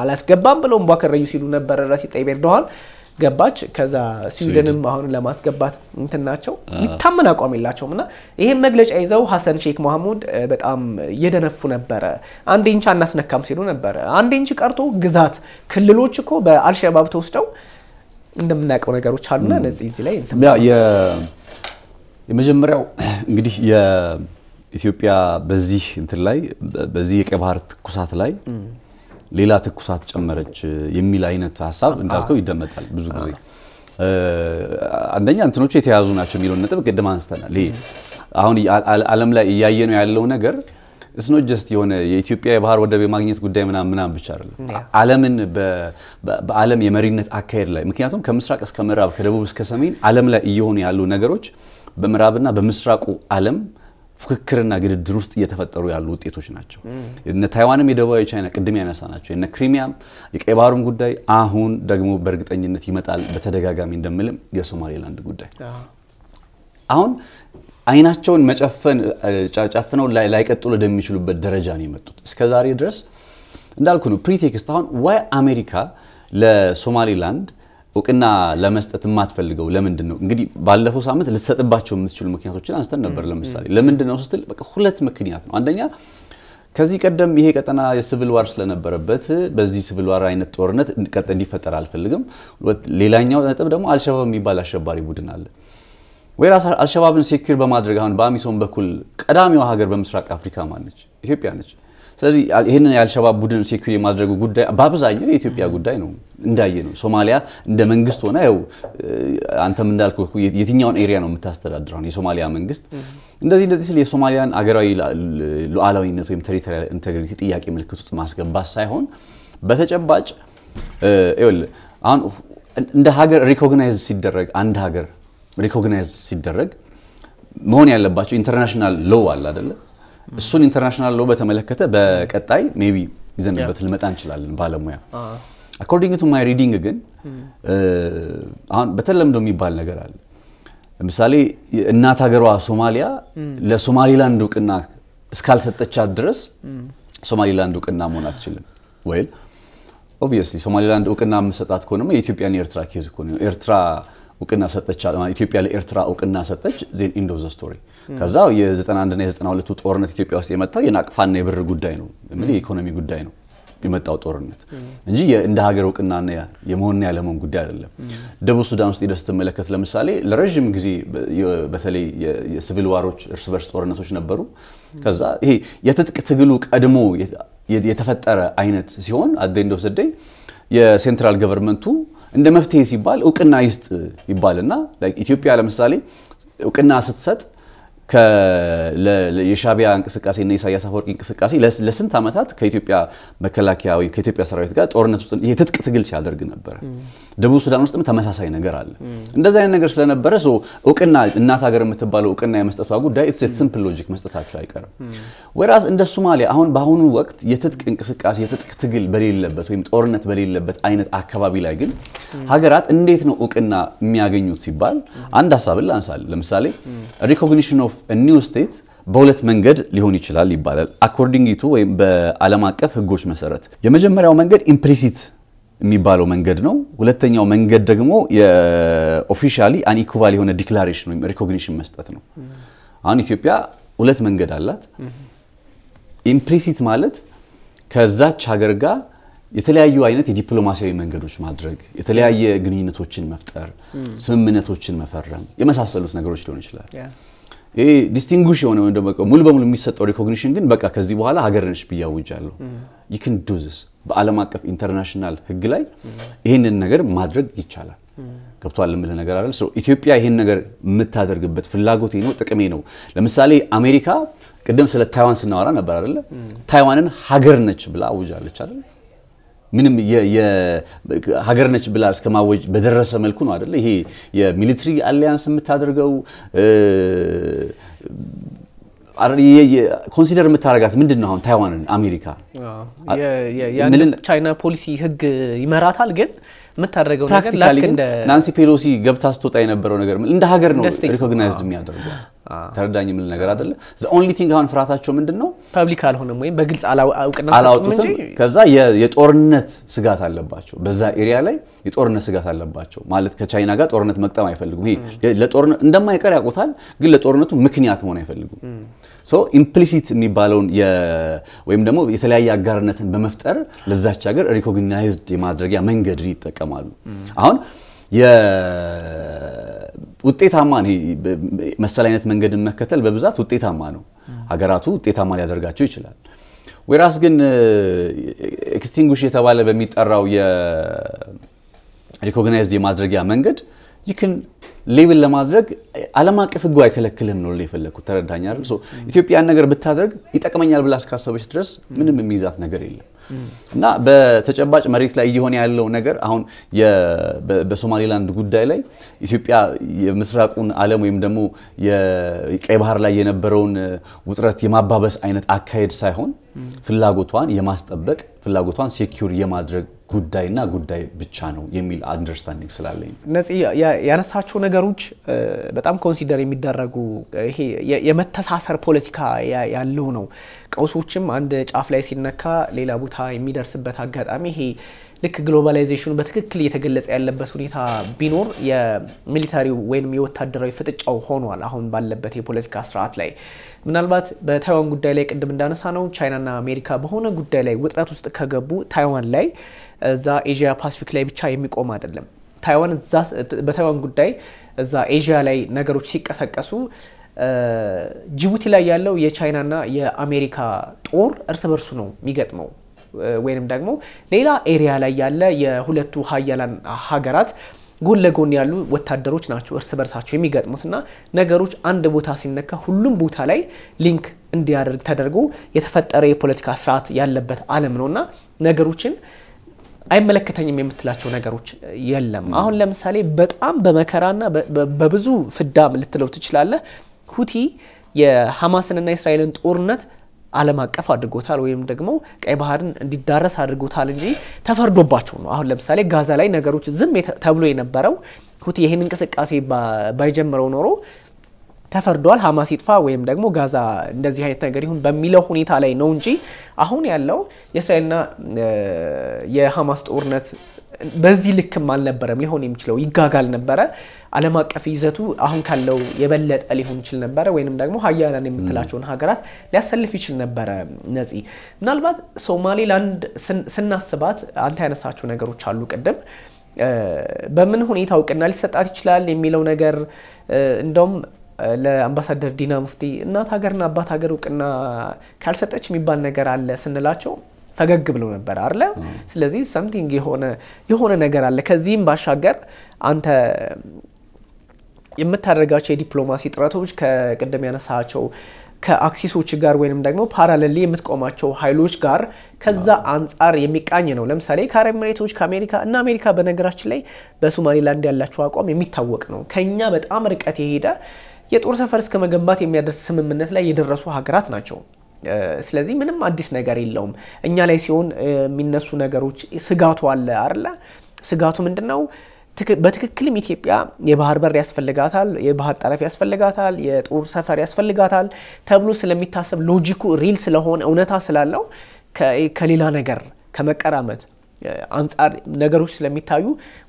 A: አላስገባም ብለውም እንቧከረዩ ሲሉ ነበረ። ረሲፕ ጣይብ ኤርዶሃን ገባች። ከዛ ስዊድንም አሁን ለማስገባት እንትን ናቸው። የሚታመን አቋም የላቸውም እና ይህም መግለጫ ይዘው ሀሰን ሼክ መሐሙድ በጣም እየደነፉ ነበረ። አንድ ኢንች አናስነካም ሲሉ ነበረ። አንድ ኢንች ቀርቶ ግዛት ክልሎች እኮ በአልሸባብ ተወስደው እንደምናውቀው ነገሮች አሉና እነዚህ እዚህ ላይ
B: የመጀመሪያው እንግዲህ የኢትዮጵያ በዚህ እንትን ላይ በዚህ የቀይ ባህር ትኩሳት ላይ ሌላ ትኩሳት ጨመረች የሚል አይነት ሀሳብ እንዳልከው ይደመጣል ብዙ ጊዜ። አንደኛ እንትኖቹ የተያዙ ናቸው የሚለውን ነጥብ ቅድም አንስተናል። ይሄ አሁን ዓለም ላይ እያየነው ያለው ነገር እስኖ ጀስት የሆነ የኢትዮጵያ የባህር ወደብ የማግኘት ጉዳይ ምናም ምናም ብቻ አይደለም። ዓለምን በዓለም የመሪነት አካሄድ ላይ ምክንያቱም ከምስራቅ እስከ ምዕራብ ከደቡብ እስከ ሰሜን ዓለም ላይ እየሆኑ ያሉ ነገሮች በምዕራብና በምስራቁ ዓለም ፉክክርና ግድድር ውስጥ እየተፈጠሩ ያሉ ውጤቶች ናቸው። እነ ታይዋንም የደቡባዊ ቻይና ቅድም ያነሳ ናቸው። እነ ክሪሚያም የቀይ ባህሩም ጉዳይ አሁን ደግሞ በእርግጠኝነት ይመጣል። በተደጋጋሚ እንደምልም የሶማሌላንድ ጉዳይ አሁን አይናቸውን መጨፈን ጨፍነው ላይቀጥሉ ወደሚችሉበት ደረጃ ነው የመጡት። እስከ ዛሬ ድረስ እንዳልኩ ነው ፕሪቴክስት። አሁን ዋይ አሜሪካ ለሶማሊላንድ እውቅና ለመስጠት የማትፈልገው ለምንድን ነው? እንግዲህ ባለፈው ሳምንት ልትሰጥባቸው የምትችሉ ምክንያቶችን አንስተን ነበር። ለምሳሌ ለምንድን ነው ስትል ሁለት ምክንያት ነው። አንደኛ ከዚህ ቀደም ይሄ ቀጠና የሲቪል ዋር ስለነበረበት በዚህ ሲቪል ዋር አይነት ጦርነት እንዲፈጠር አልፈልግም። ሌላኛው ነጥብ ደግሞ አልሸባብ የሚባል አሸባሪ ቡድን አለ። ወይራስ አልሸባብን ሴኪር በማድረግ አሁን በአሚሶም በኩል ቀዳሚዋ ሀገር በምስራቅ አፍሪካ ማነች? ኢትዮጵያ ነች። ስለዚህ ይህንን የአልሸባብ ቡድን ሴኩሪ የማድረጉ ጉዳይ በአብዛኛው የኢትዮጵያ ጉዳይ ነው። እንዳየ ነው ሶማሊያ እንደ መንግስት ሆነ ው አንተም እንዳልኩ የትኛውን ኤሪያ ነው የምታስተዳድረው የሶማሊያ መንግስት እንደዚህ እንደዚህ ስል የሶማሊያን አገራዊ ሉዓላዊነት ወይም ቴሪቶሪያል ኢንቴግሪቲ ጥያቄ ምልክት ውስጥ ማስገባት ሳይሆን በተጨባጭ አሁን እንደ ሀገር ሪኮግናይዝ ሲደረግ አንድ ሀገር ሪኮግናይዝ ሲደረግ መሆን ያለባቸው ኢንተርናሽናል ሎው አለ አደለ? እሱን ኢንተርናሽናል ሎ በተመለከተ በቀጣይ ሜይ ቢ ይዘንበት ልመጣ እንችላለን ባለሙያ። አኮርዲንግ ቱ ማይ ሪዲንግ ግን አሁን በተለምዶ የሚባል ነገር አለ። ለምሳሌ እናት ሀገሯ ሶማሊያ hmm. ለሶማሊላንድ እውቅና እስካልሰጠቻት ድረስ hmm. ሶማሊላንድ እውቅና መሆን አትችልም። ወይል ኦብቪየስሊ ሶማሊላንድ እውቅና የምሰጣት ከሆነ የኢትዮጵያን የኤርትራ ኬዝ ነው። ኤርትራ እውቅና ሰጠች፣ ኢትዮጵያ ለኤርትራ እውቅና ሰጠች። ዜን ኢንድ ኦፍ ዘ ስቶሪ። ከዛ የ91ና የ92ቱ ጦርነት ኢትዮጵያ ውስጥ የመጣው የናቅፋና የብር ጉዳይ ነው፣ ምን የኢኮኖሚ ጉዳይ ነው የመጣው ጦርነት እንጂ እንደ ሀገር እውቅና የመሆንና ያለመሆን ጉዳይ አይደለም። ደቡብ ሱዳን ውስጥ ሂደህ ስትመለከት ለምሳሌ ለረዥም ጊዜ በተለይ የሲቪል ዋሮች፣ እርስ በርስ ጦርነቶች ነበሩ። ከዛ ይሄ የትጥቅ ትግሉ ቀድሞ የተፈጠረ አይነት ሲሆን አደንዶ ስደይ የሴንትራል ገቨርንመንቱ እንደ መፍትሄ ሲባል እውቅና ይስጥ ይባልና ኢትዮጵያ ለምሳሌ እውቅና ስትሰጥ የሻቢያ እንቅስቃሴና ኢሳያስ አፈወርቂ እንቅስቃሴ ለስንት ዓመታት ከኢትዮጵያ መከላከያ ከኢትዮጵያ ሰራዊት ጋር ጦርነት ውስጥ የትጥቅ ትግል ሲያደርግ ነበር። ደቡብ ሱዳን ውስጥም ተመሳሳይ ነገር አለ። እንደዚ አይነት ነገር ስለነበረ እውቅና እናት ሀገር የምትባለው እውቅና የመስጠቷ ጉዳይ ኢትስ ሲምፕል ሎጂክ መስጠታቸው አይቀርም። ወይራስ እንደ ሱማሊያ አሁን በአሁኑ ወቅት የትጥቅ እንቅስቃሴ የትጥቅ ትግል በሌለበት ወይም ጦርነት በሌለበት አይነት አካባቢ ላይ ግን ሀገራት እንዴት ነው እውቅና የሚያገኙት ሲባል አንድ ሀሳብን ላንሳል። ለምሳሌ ሪኮግኒሽን ኦፍ ኒው ስቴት በሁለት መንገድ ሊሆን ይችላል ይባላል። አኮርዲንግ ቱ ወይም በዓለም አቀፍ ህጎች መሰረት የመጀመሪያው መንገድ ኢምፕሊሲት የሚባለው መንገድ ነው። ሁለተኛው መንገድ ደግሞ የኦፊሻሊ አንኢኩቫል የሆነ ዲክላሬሽን ወይም ሪኮግኒሽን መስጠት ነው። አሁን ኢትዮጵያ ሁለት መንገድ አላት። ኢምፕሊሲት ማለት ከዛች ሀገር ጋር የተለያዩ አይነት የዲፕሎማሲያዊ መንገዶች ማድረግ፣ የተለያየ ግንኙነቶችን መፍጠር፣ ስምምነቶችን መፈረም የመሳሰሉት ነገሮች ሊሆን ይችላል። ይህ ዲስቲንጉሽ የሆነ ወይም ደግሞ ሙሉ በሙሉ የሚሰጠው ሪኮግኒሽን ግን በቃ ከዚህ በኋላ ሀገር ነሽ ብዬ አውጃለሁ። ይክን ዱዝስ በዓለም አቀፍ ኢንተርናሽናል ህግ ላይ ይህንን ነገር ማድረግ ይቻላል። ገብቷል የምልህ ነገር አይደል? ኢትዮጵያ ይህን ነገር የምታደርግበት ፍላጎቴ ነው ጥቅሜ ነው። ለምሳሌ አሜሪካ ቅድም ስለ ታይዋን ስናወራ ነበር አይደለ? ታይዋንን ሀገር ነች ብላ አውጃለች አይደል? ምንም ሀገር ነች ብላ እስከ ማወጅ በደረሰ መልኩ ነው አደለ? ይሄ የሚሊትሪ አሊያንስ የምታደርገው ኮንሲደር የምታደርጋት ምንድን ነው? አሁን ታይዋንን አሜሪካ
A: ቻይና ፖሊሲ ህግ ይመራታል ግን የምታደረገው ነገር ላክ እንደ ናንሲ
B: ፔሎሲ ገብታ ስትወጣ የነበረው ነገር እንደ ሀገር ነው ሪኮግናይዝድ የሚያደርገው ተረዳኝ የምል ነገር አይደለ
A: ኦንሊ ቲንግ አሁን ፍርሃታቸው ምንድን ነው ፐብሊክ አልሆነም ወይም በግልጽ አላውጡትም
B: ከዛ የጦርነት ስጋት አለባቸው በዛ ኤሪያ ላይ የጦርነት ስጋት አለባቸው ማለት ከቻይና ጋር ጦርነት መቅጠም አይፈልጉም ይሄ ለጦርነት እንደማይቀር ያውቁታል ግን ለጦርነቱ ምክንያት መሆን አይፈልጉም ኢምፕሊሲት የሚባለውን ወይም ደግሞ የተለያየ አጋርነትን በመፍጠር ለዛች ሀገር ሪኮግናይዝድ የማድረጊያ መንገድ ይጠቀማሉ። አሁን ውጤታማ መሰል አይነት መንገድን መከተል በብዛት ውጤታማ ነው። ሀገራቱ ውጤታማ ሊያደርጋቸው ይችላል። ወይራስ ግን ኤክስቲንጉሽ የተባለ በሚጠራው የሪኮግናይዝድ የማድረጊያ መንገድ ይክን ሌብል ለማድረግ ዓለም አቀፍ ህግ አይከለክልም ነው የፈለግኩት። ተረዳኝ አይደል? ኢትዮጵያ ነገር ብታደርግ ይጠቅመኛል ብላ እስካሰበች ድረስ ምንም የሚይዛት ነገር የለም እና በተጨባጭ መሬት ላይ እየሆነ ያለው ነገር አሁን በሶማሌላንድ ጉዳይ ላይ ኢትዮጵያ የምስራቁን ዓለም ወይም ደግሞ የቀይ ባህር ላይ የነበረውን ውጥረት የማባበስ አይነት አካሄድ ሳይሆን ፍላጎቷን የማስጠበቅ ፍላጎቷን ሴኪዩር የማድረግ ጉዳይና ጉዳይ ብቻ ነው የሚል አንደርስታንዲንግ ስላለኝ
A: ያነሳቸው ነገሮች በጣም ኮንሲደር የሚደረጉ ይሄ የመተሳሰር ፖለቲካ ያለው ነው። ቀውሶችም አንድ ጫፍ ላይ ሲነካ ሌላ ቦታ የሚደርስበት አጋጣሚ ይሄ ልክ ግሎባላይዜሽኑ በትክክል እየተገለጸ ያለበት ሁኔታ ቢኖር የሚሊታሪ ወይም የወታደራዊ ፍጥጫው ሆኗል። አሁን ባለበት የፖለቲካ ስርዓት ላይ ምናልባት በታይዋን ጉዳይ ላይ ቅድም እንዳነሳ ነው ቻይናና አሜሪካ በሆነ ጉዳይ ላይ ውጥረት ውስጥ ከገቡ ታይዋን ላይ እዛ ኤዥያ ፓሲፊክ ላይ ብቻ የሚቆም አይደለም። ታይዋን በታይዋን ጉዳይ እዛ ኤዥያ ላይ ነገሮች ሲቀሰቀሱ ጅቡቲ ላይ ያለው የቻይናና የአሜሪካ ጦር እርስ በርሱ ነው የሚገጥመው ወይንም ደግሞ ሌላ ኤሪያ ላይ ያለ የሁለቱ ሀያላን ሀገራት ጎን ለጎን ያሉ ወታደሮች ናቸው እርስ በርሳቸው የሚገጥሙት እና ነገሮች አንድ ቦታ ሲነካ ሁሉም ቦታ ላይ ሊንክ እንዲያደርግ ተደርጎ የተፈጠረ የፖለቲካ ስርዓት ያለበት አለም ነው እና ነገሮችን አይመለከተኝም የምትላቸው ነገሮች የለም። አሁን ለምሳሌ በጣም በመከራና በብዙ ፍዳም ልትለው ትችላለህ። ሁቲ የሐማስንና የእስራኤልን ጦርነት ዓለም አቀፍ አድርጎታል ወይም ደግሞ ቀይ ባህርን እንዲዳረስ አድርጎታል እንጂ ተፈርዶባቸው ነው። አሁን ለምሳሌ ጋዛ ላይ ነገሮች ዝም ተብሎ የነበረው ሁቲ ይህን እንቅስቃሴ ባይጀምረው ኖሮ ተፈርዷል፣ ሀማስ ይጥፋ ወይም ደግሞ ጋዛ እንደዚህ አይነት ነገር ይሁን በሚለው ሁኔታ ላይ ነው እንጂ አሁን ያለው የእስራኤልና የሀማስ ጦርነት በዚህ ልክም አልነበረም ሊሆን የሚችለው ይጋጋል ነበረ። ዓለም አቀፍ ይዘቱ አሁን ካለው የበለጠ ሊሆን ይችል ነበረ፣ ወይንም ደግሞ ሀያላን የምትላቸውን ሀገራት ሊያሰልፍ ይችል ነበረ። ነፂ፣ ምናልባት ሶማሌላንድ ስናስባት አንተ ያነሳቸው ነገሮች አሉ ቅድም በምን ሁኔታ እውቅና ሊሰጣት ይችላል የሚለው ነገር እንደውም ለአምባሳደር ዲና ሙፍቲ እናት ሀገርና አባት ሀገር እውቅና ካልሰጠች የሚባል ነገር አለ ስንላቸው ፈገግ ብሎ ነበር አለ። ስለዚህ ሰምቲንግ የሆነ የሆነ ነገር አለ። ከዚህም ባሻገር አንተ የምታደርጋቸው የዲፕሎማሲ ጥረቶች ከቅድም ያነሳቸው ከአክሲሶች ጋር ወይንም ደግሞ ፓራሌል የምትቆማቸው ኃይሎች ጋር ከዛ አንጻር የሚቃኝ ነው። ለምሳሌ ከአረብ ኤሚሬቶች ከአሜሪካ እና አሜሪካ በነገራችን ላይ በሶማሌላንድ ያላቸው አቋም የሚታወቅ ነው። ከኛ በጣም ርቀት የሄደ የጦር ሰፈር እስከ መገንባት የሚያደርስ ስምምነት ላይ የደረሱ ሀገራት ናቸው። ስለዚህ ምንም አዲስ ነገር የለውም። እኛ ላይ ሲሆን የሚነሱ ነገሮች ስጋቱ አለ አለ ስጋቱ ምንድን ነው? በትክክልም ኢትዮጵያ የባህር በር ያስፈልጋታል፣ የባህር ጠረፍ ያስፈልጋታል፣ የጦር ሰፈር ያስፈልጋታል ተብሎ ስለሚታሰብ ሎጂኩ ሪል ስለሆነ እውነታ ስላለው ከሌላ ነገር ከመቀራመት አንጻር ነገሮች ስለሚታዩ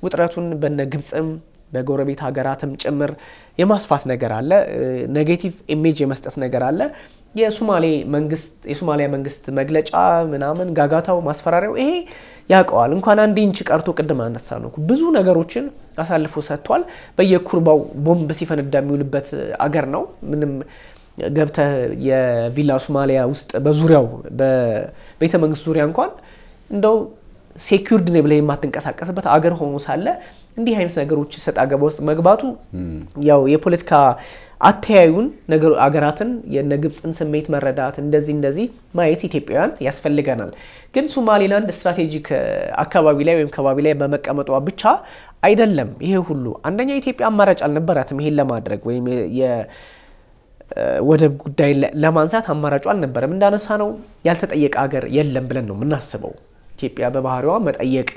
A: ውጥረቱን በነ ግብፅም በጎረቤት ሀገራትም ጭምር የማስፋት ነገር አለ። ኔጌቲቭ ኢሜጅ የመስጠት ነገር አለ። የሶማሌ መንግስት የሶማሊያ መንግስት መግለጫ ምናምን ጋጋታው ማስፈራሪያው ይሄ ያውቀዋል። እንኳን አንድ ኢንች ቀርቶ ቅድም አነሳ ነው ብዙ ነገሮችን አሳልፎ ሰጥቷል። በየኩርባው ቦምብ ሲፈነዳ የሚውልበት አገር ነው። ምንም ገብተህ የቪላ ሶማሊያ ውስጥ በዙሪያው በቤተ መንግስት ዙሪያ እንኳን እንደው ሴኪርድ ነኝ ብለህ የማትንቀሳቀስበት አገር ሆኖ ሳለ እንዲህ አይነት ነገሮች ሰጥ አገባ ውስጥ መግባቱ ያው የፖለቲካ አተያዩን አገራትን የነ ግብፅን ስሜት መረዳት እንደዚህ እንደዚህ ማየት ኢትዮጵያውያን ያስፈልገናል። ግን ሶማሌላንድ ስትራቴጂክ አካባቢ ላይ ወይም ከባቢ ላይ በመቀመጧ ብቻ አይደለም ይሄ ሁሉ። አንደኛ ኢትዮጵያ አማራጭ አልነበራትም ይሄን ለማድረግ ወይም ወደብ ጉዳይ ለማንሳት አማራጩ አልነበረም። እንዳነሳ ነው ያልተጠየቀ ሀገር የለም ብለን ነው የምናስበው። ኢትዮጵያ በባህሪዋ መጠየቅ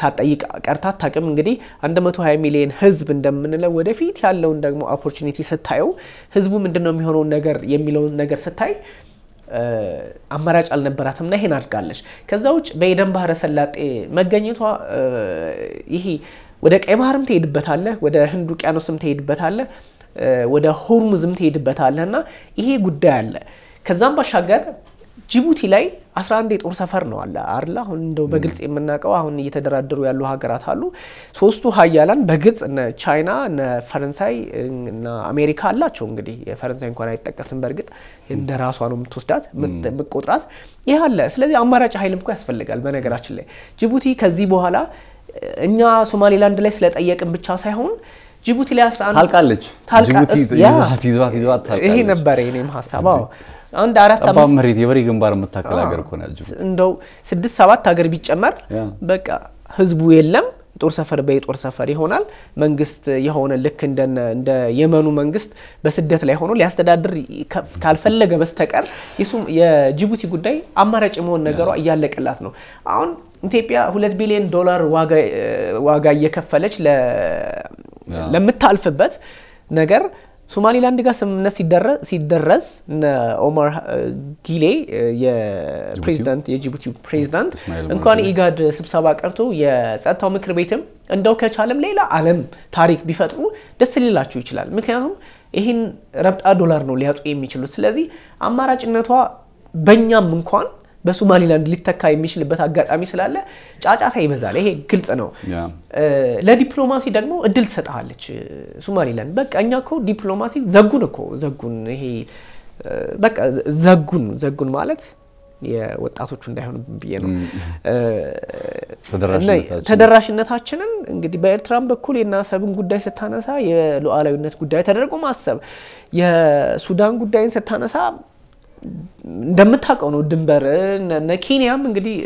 A: ሳትጠይቅ ቀርታ አታውቅም። እንግዲህ 120 ሚሊዮን ህዝብ እንደምንለው ወደፊት ያለውን ደግሞ ኦፖርቹኒቲ ስታየው ህዝቡ ምንድን ነው የሚሆነውን ነገር የሚለውን ነገር ስታይ አማራጭ አልነበራትም እና ይሄን አድርጋለች። ከዛ ውጭ በኤደን ባህረ ሰላጤ መገኘቷ ይሄ ወደ ቀይ ባህርም ትሄድበታለህ፣ ወደ ህንድ ውቅያኖስም ትሄድበታለህ፣ ወደ ሆርሙዝም ትሄድበታለህ እና ይሄ ጉዳይ አለ። ከዛም ባሻገር ጅቡቲ ላይ አስራ አንድ የጦር ሰፈር ነው አለ አርለ አሁን እንደው በግልጽ የምናውቀው አሁን እየተደራደሩ ያሉ ሀገራት አሉ። ሶስቱ ሀያላን በግልጽ እነ ቻይና፣ እነ ፈረንሳይ እና አሜሪካ አላቸው። እንግዲህ የፈረንሳይ እንኳን አይጠቀስም። በእርግጥ እንደ ራሷ ነው የምትወስዳት የምትቆጥራት። ይህ አለ። ስለዚህ አማራጭ ሀይልም እኮ ያስፈልጋል። በነገራችን ላይ ጅቡቲ ከዚህ በኋላ እኛ ሶማሌላንድ ላይ ስለጠየቅን ብቻ ሳይሆን ጅቡቲ ላይ ታልቃለች። ይሄ ነበር የኔም ሀሳብ። አሁን አንድ አራት አምስት መሬት
B: የበሬ ግንባር የምታክል ሀገር እኮ ናት
A: እንደው ስድስት ሰባት ሀገር ቢጨመር በቃ ህዝቡ የለም። የጦር ሰፈር በየጦር ሰፈር ይሆናል። መንግስት የሆነ ልክ እንደ የመኑ መንግስት በስደት ላይ ሆኖ ሊያስተዳድር ካልፈለገ በስተቀር የጅቡቲ ጉዳይ አማራጭ መሆን ነገሯ እያለቀላት ነው። አሁን ኢትዮጵያ ሁለት ቢሊዮን ዶላር ዋጋ እየከፈለች ለምታልፍበት ነገር ሶማሊላንድ ጋር ስምምነት ሲደረስ ኦማር ጊሌ የፕሬዚዳንት የጅቡቲ ፕሬዚዳንት እንኳን ኢጋድ ስብሰባ ቀርቶ የጸጥታው ምክር ቤትም እንደው ከቻለም ሌላ አለም ታሪክ ቢፈጥሩ ደስ ሊላቸው ይችላል። ምክንያቱም ይህን ረብጣ ዶላር ነው ሊያጡ የሚችሉት። ስለዚህ አማራጭነቷ በእኛም እንኳን በሶማሊላንድ ሊተካ የሚችልበት አጋጣሚ ስላለ ጫጫታ ይበዛል። ይሄ ግልጽ ነው። ለዲፕሎማሲ ደግሞ እድል ትሰጠሃለች ሶማሊላንድ። በቃ እኛ እኮ ዲፕሎማሲ ዘጉን እኮ ዘጉን። ይሄ በቃ ዘጉን ዘጉን ማለት የወጣቶቹ እንዳይሆኑ ብዬ ነው። ተደራሽነታችንን እንግዲህ በኤርትራም በኩል የናሰብን ጉዳይ ስታነሳ የሉዓላዊነት ጉዳይ ተደርጎ ማሰብ፣ የሱዳን ጉዳይን ስታነሳ እንደምታውቀው ነው ድንበር እነ ኬንያም እንግዲህ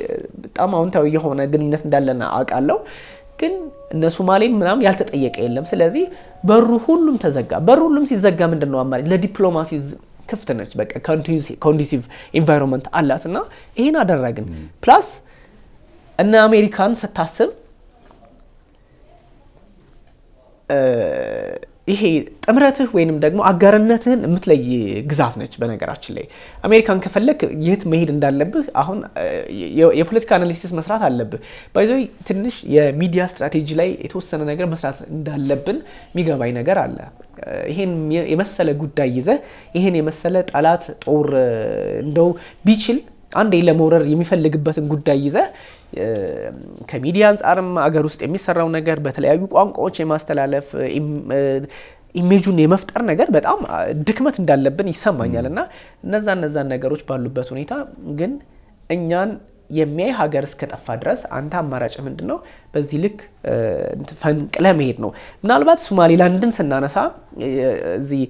A: በጣም አውንታዊ የሆነ ግንኙነት እንዳለን አውቃለሁ። ግን እነ ሶማሌን ምናምን ያልተጠየቀ የለም። ስለዚህ በሩ ሁሉም ተዘጋ። በሩ ሁሉም ሲዘጋ ምንድን ነው አማራጭ? ለዲፕሎማሲ ክፍት ነች። በቃ ኮንዲሲቭ ኢንቫይሮንመንት አላት እና ይህን አደረግን። ፕላስ እነ አሜሪካን ስታስብ ይሄ ጥምረትህ ወይንም ደግሞ አጋርነትህን የምትለይ ግዛት ነች። በነገራችን ላይ አሜሪካን ከፈለግ የት መሄድ እንዳለብህ አሁን የፖለቲካ አናሊሲስ መስራት አለብህ። ባይዞ ትንሽ የሚዲያ ስትራቴጂ ላይ የተወሰነ ነገር መስራት እንዳለብን የሚገባኝ ነገር አለ። ይሄን የመሰለ ጉዳይ ይዘህ ይሄን የመሰለ ጠላት ጦር እንደው ቢችል አንዴ ለመውረር የሚፈልግበትን ጉዳይ ይዘህ ከሚዲያ አንጻርም አገር ውስጥ የሚሰራው ነገር በተለያዩ ቋንቋዎች የማስተላለፍ ኢሜጁን የመፍጠር ነገር በጣም ድክመት እንዳለብን ይሰማኛል እና እነዛ እነዛን ነገሮች ባሉበት ሁኔታ ግን እኛን የሚያይ ሀገር እስከጠፋ ድረስ አንተ አማራጭ ምንድን ነው? በዚህ ልክ ፈንቅለ መሄድ ነው። ምናልባት ሶማሌላንድን ስናነሳ እዚህ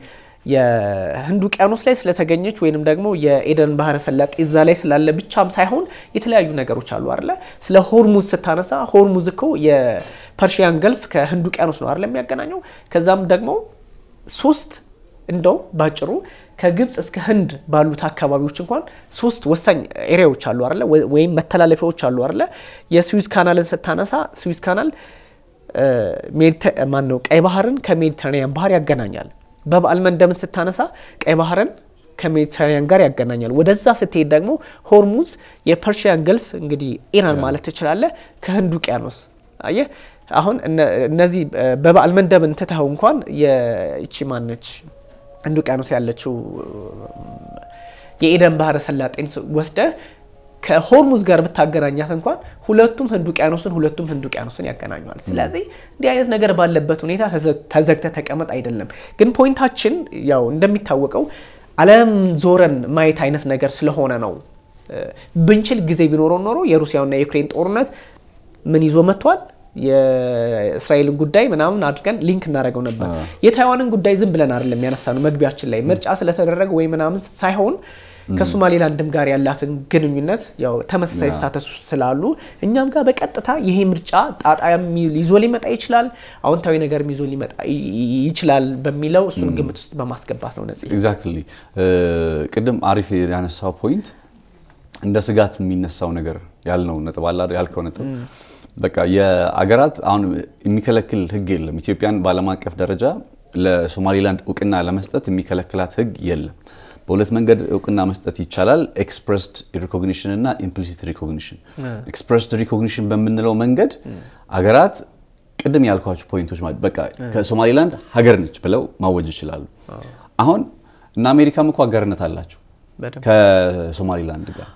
A: የህንድ ውቅያኖስ ላይ ስለተገኘች ወይንም ደግሞ የኤደን ባህረ ሰላጤ እዛ ላይ ስላለ ብቻም ሳይሆን የተለያዩ ነገሮች አሉ አለ። ስለ ሆርሙዝ ስታነሳ ሆርሙዝ እኮ የፐርሺያን ገልፍ ከህንድ ውቅያኖስ ነው አለ የሚያገናኘው። ከዛም ደግሞ ሶስት እንደው ባጭሩ ከግብፅ እስከ ህንድ ባሉት አካባቢዎች እንኳን ሶስት ወሳኝ ኤሪያዎች አሉ አለ ወይም መተላለፊያዎች አሉ አለ። የስዊዝ ካናልን ስታነሳ ስዊዝ ካናል ማነው ቀይ ባህርን ከሜዲትራኒያን ባህር ያገናኛል። በበዓል መንደብን ስታነሳ ቀይ ባህርን ከሜዲትራኒያን ጋር ያገናኛል። ወደዛ ስትሄድ ደግሞ ሆርሙዝ የፐርሺያን ገልፍ እንግዲህ ኢራን ማለት ትችላለ ከህንድ ውቅያኖስ አየህ አሁን እነዚህ በበዓል መንደብን ትተኸው እንኳን የቺ ማነች ህንድ ውቅያኖስ ያለችው የኤደን ባህረ ሰላጤን ወስደ ከሆርሙዝ ጋር ብታገናኛት እንኳን ሁለቱም ህንድ ውቅያኖስን ሁለቱም ህንድ ውቅያኖስን ያገናኘዋል። ስለዚህ እንዲህ አይነት ነገር ባለበት ሁኔታ ተዘግተ ተቀመጥ አይደለም። ግን ፖይንታችን ያው እንደሚታወቀው አለም ዞረን ማየት አይነት ነገር ስለሆነ ነው። ብንችል ጊዜ ቢኖረው ኖሮ የሩሲያውና የዩክሬን ጦርነት ምን ይዞ መጥቷል የእስራኤልን ጉዳይ ምናምን አድርገን ሊንክ እናደርገው ነበር። የታይዋንን ጉዳይ ዝም ብለን አይደለም ያነሳ ነው። መግቢያችን ላይ ምርጫ ስለተደረገ ወይ ምናምን ሳይሆን ከሶማሌላንድም ጋር ያላትን ግንኙነት ያው ተመሳሳይ ስታተስ ውስጥ ስላሉ እኛም ጋር በቀጥታ ይሄ ምርጫ ጣጣ ይዞ ሊመጣ ይችላል፣ አዎንታዊ ነገር ይዞ ሊመጣ ይችላል በሚለው እሱን ግምት ውስጥ በማስገባት ነው። ነጽ ኤግዛክትሊ
B: ቅድም አሪፍ ያነሳው ፖይንት እንደ ስጋት የሚነሳው ነገር ያልነው ነጥብ ያልከው ነጥብ በቃ የአገራት አሁን የሚከለክል ህግ የለም። ኢትዮጵያን በዓለም አቀፍ ደረጃ ለሶማሌላንድ እውቅና ለመስጠት የሚከለክላት ህግ የለም። በሁለት መንገድ እውቅና መስጠት ይቻላል። ኤክስፕረስድ ሪኮግኒሽን እና ኢምፕሊሲት ሪኮግኒሽን። ኤክስፕረስድ ሪኮግኒሽን በምንለው መንገድ አገራት ቅድም ያልኳቸው ፖይንቶች በቃ ከሶማሊላንድ ሀገር ነች ብለው ማወጅ ይችላሉ። አሁን እና አሜሪካም እኮ አጋርነት አላቸው ከሶማሊላንድ ጋር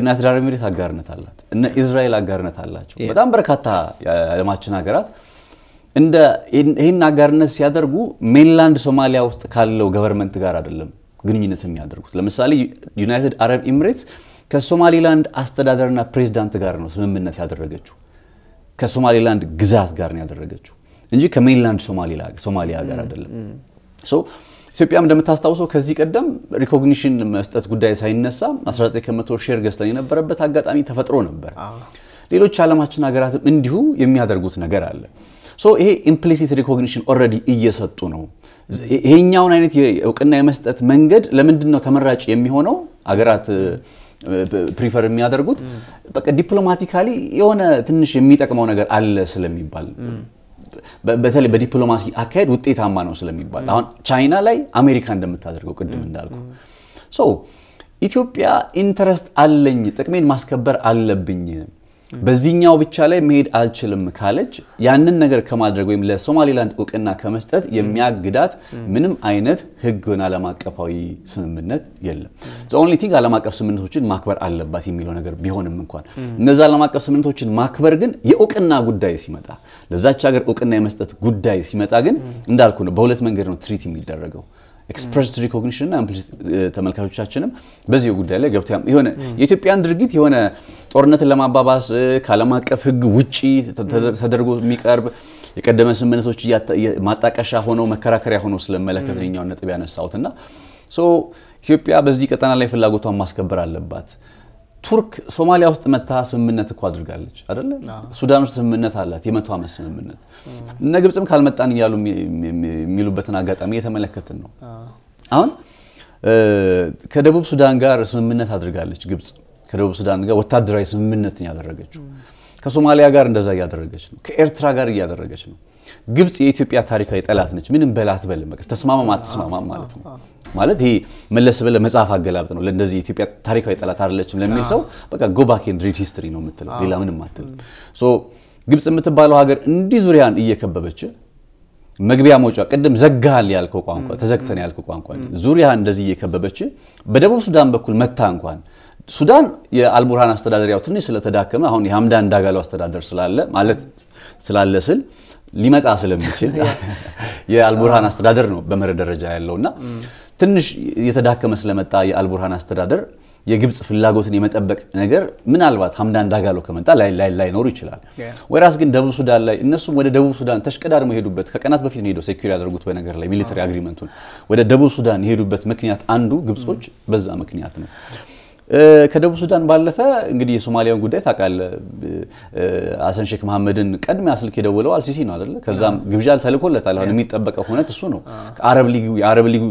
B: ዩናይትድ አረብ ኤሚሬት አጋርነት አላት። እነ ኢዝራኤል አጋርነት አላቸው። በጣም በርካታ የዓለማችን ሀገራት እንደ ይህን አጋርነት ሲያደርጉ ሜንላንድ ሶማሊያ ውስጥ ካለው ገቨርንመንት ጋር አይደለም ግንኙነት የሚያደርጉት። ለምሳሌ ዩናይትድ አረብ ኤምሬትስ ከሶማሌላንድ አስተዳደርና ፕሬዚዳንት ጋር ነው ስምምነት ያደረገችው። ከሶማሌላንድ ግዛት ጋር ነው ያደረገችው እንጂ ከሜንላንድ ሶማሊያ ጋር አይደለም። ኢትዮጵያም እንደምታስታውሰው ከዚህ ቀደም ሪኮግኒሽን መስጠት ጉዳይ ሳይነሳ 19 ከመቶ ሼር ገዝተን የነበረበት አጋጣሚ ተፈጥሮ ነበር። ሌሎች የዓለማችን ሀገራትም እንዲሁ የሚያደርጉት ነገር አለ። ይሄ ኢምፕሊሲት ሪኮግኒሽን ኦልሬዲ እየሰጡ ነው። ይሄኛውን አይነት እውቅና የመስጠት መንገድ ለምንድን ነው ተመራጭ የሚሆነው አገራት ፕሪፈር የሚያደርጉት በቃ ዲፕሎማቲካሊ የሆነ ትንሽ የሚጠቅመው ነገር አለ ስለሚባል በተለይ በዲፕሎማሲ አካሄድ ውጤታማ ነው ስለሚባል አሁን ቻይና ላይ አሜሪካ እንደምታደርገው ቅድም እንዳልኩ ኢትዮጵያ ኢንተረስት አለኝ ጥቅሜን ማስከበር አለብኝ በዚህኛው ብቻ ላይ መሄድ አልችልም ካለች ያንን ነገር ከማድረግ ወይም ለሶማሌላንድ እውቅና ከመስጠት የሚያግዳት ምንም አይነት ህግን ዓለም አቀፋዊ ስምምነት የለም። ኦንሊ ቲንግ ዓለም አቀፍ ስምምነቶችን ማክበር አለባት የሚለው ነገር ቢሆንም እንኳን እነዚ ዓለም አቀፍ ስምምነቶችን ማክበር ግን የእውቅና ጉዳይ ሲመጣ ለዛች ሀገር እውቅና የመስጠት ጉዳይ ሲመጣ ግን እንዳልኩ ነው፣ በሁለት መንገድ ነው ትሪት የሚደረገው። ኤክስፕረስድ ሪኮግኒሽን እና uh, ተመልካቾቻችንም በዚህ ጉዳይ ላይ ገብቶ የሆነ የኢትዮጵያን ድርጊት የሆነ ጦርነትን ለማባባስ uh, ከዓለም አቀፍ ሕግ ውጪ ተደርጎ የሚቀርብ የቀደመ ስምምነቶች ማጣቀሻ ሆነው መከራከሪያ ሆነው ስለመለከት ነኛውን ነጥብ ያነሳሁትና ኢትዮጵያ በዚህ ቀጠና ላይ ፍላጎቷን ማስከበር አለባት። ቱርክ ሶማሊያ ውስጥ መታ ስምምነት እኮ አድርጋለች አይደለ? ሱዳን ውስጥ ስምምነት አላት፣ የመቶ ዓመት ስምምነት። እነ ግብፅም ካልመጣን እያሉ የሚሉበትን አጋጣሚ እየተመለከትን ነው። አሁን ከደቡብ ሱዳን ጋር ስምምነት አድርጋለች ግብፅ። ከደቡብ ሱዳን ጋር ወታደራዊ ስምምነትን ያደረገችው ከሶማሊያ ጋር እንደዛ እያደረገች ነው። ከኤርትራ ጋር እያደረገች ነው። ግብፅ የኢትዮጵያ ታሪካዊ ጠላት ነች። ምንም በላት በልም ተስማማም አትስማማም ማለት ነው። ማለት ይህ መለስ ብለህ መጽሐፍ አገላብጥ ነው። ለእንደዚህ ኢትዮጵያ ታሪካዊ ጠላት አይደለችም ለሚል ሰው በቃ ጎ ባክ ኤንድ ሪድ ሂስትሪ ነው የምትለው፣ ሌላ ምንም አትልም። ሶ ግብጽ የምትባለው ሀገር እንዲህ ዙሪያን እየከበበች መግቢያ መውጫ ቅድም ዘጋል ያልከው ቋንቋ ተዘግተን ያልከው ቋንቋ ዙሪያ እንደዚህ እየከበበች በደቡብ ሱዳን በኩል መታ እንኳን ሱዳን የአልቡርሃን አስተዳደር ያው ትንሽ ስለተዳከመ አሁን የሀምዳን ዳጋሎ አስተዳደር ስላለ ማለት ስላለ ስል ሊመጣ ስለሚችል የአልቡርሃን አስተዳደር ነው በመረ ደረጃ ያለውና ትንሽ የተዳከመ ስለመጣ የአልቡርሃን አስተዳደር የግብፅ ፍላጎትን የመጠበቅ ነገር ምናልባት ሀምዳን ዳጋሎ ከመጣ ላይኖሩ ይችላል። ወይራስ ግን ደቡብ ሱዳን ላይ እነሱም ወደ ደቡብ ሱዳን ተሽቀዳድመው የሄዱበት ከቀናት በፊት ሄደው ሴኩሪ ያደርጉት በነገር ላይ ሚሊተሪ አግሪመንቱን ወደ ደቡብ ሱዳን የሄዱበት ምክንያት አንዱ ግብጾች በዛ ምክንያት ነው። ከደቡብ ሱዳን ባለፈ እንግዲህ የሶማሊያን ጉዳይ ታውቃለህ። አሰን ሼክ መሐመድን ቀድሚያ ስልክ የደወለው አልሲሲ ነው አይደለ? ከዛም ግብዣ ተልኮለታል። አሁን የሚጠበቀው ሁነት እሱ ነው። ከአረብ ሊጉ የአረብ ሊጉ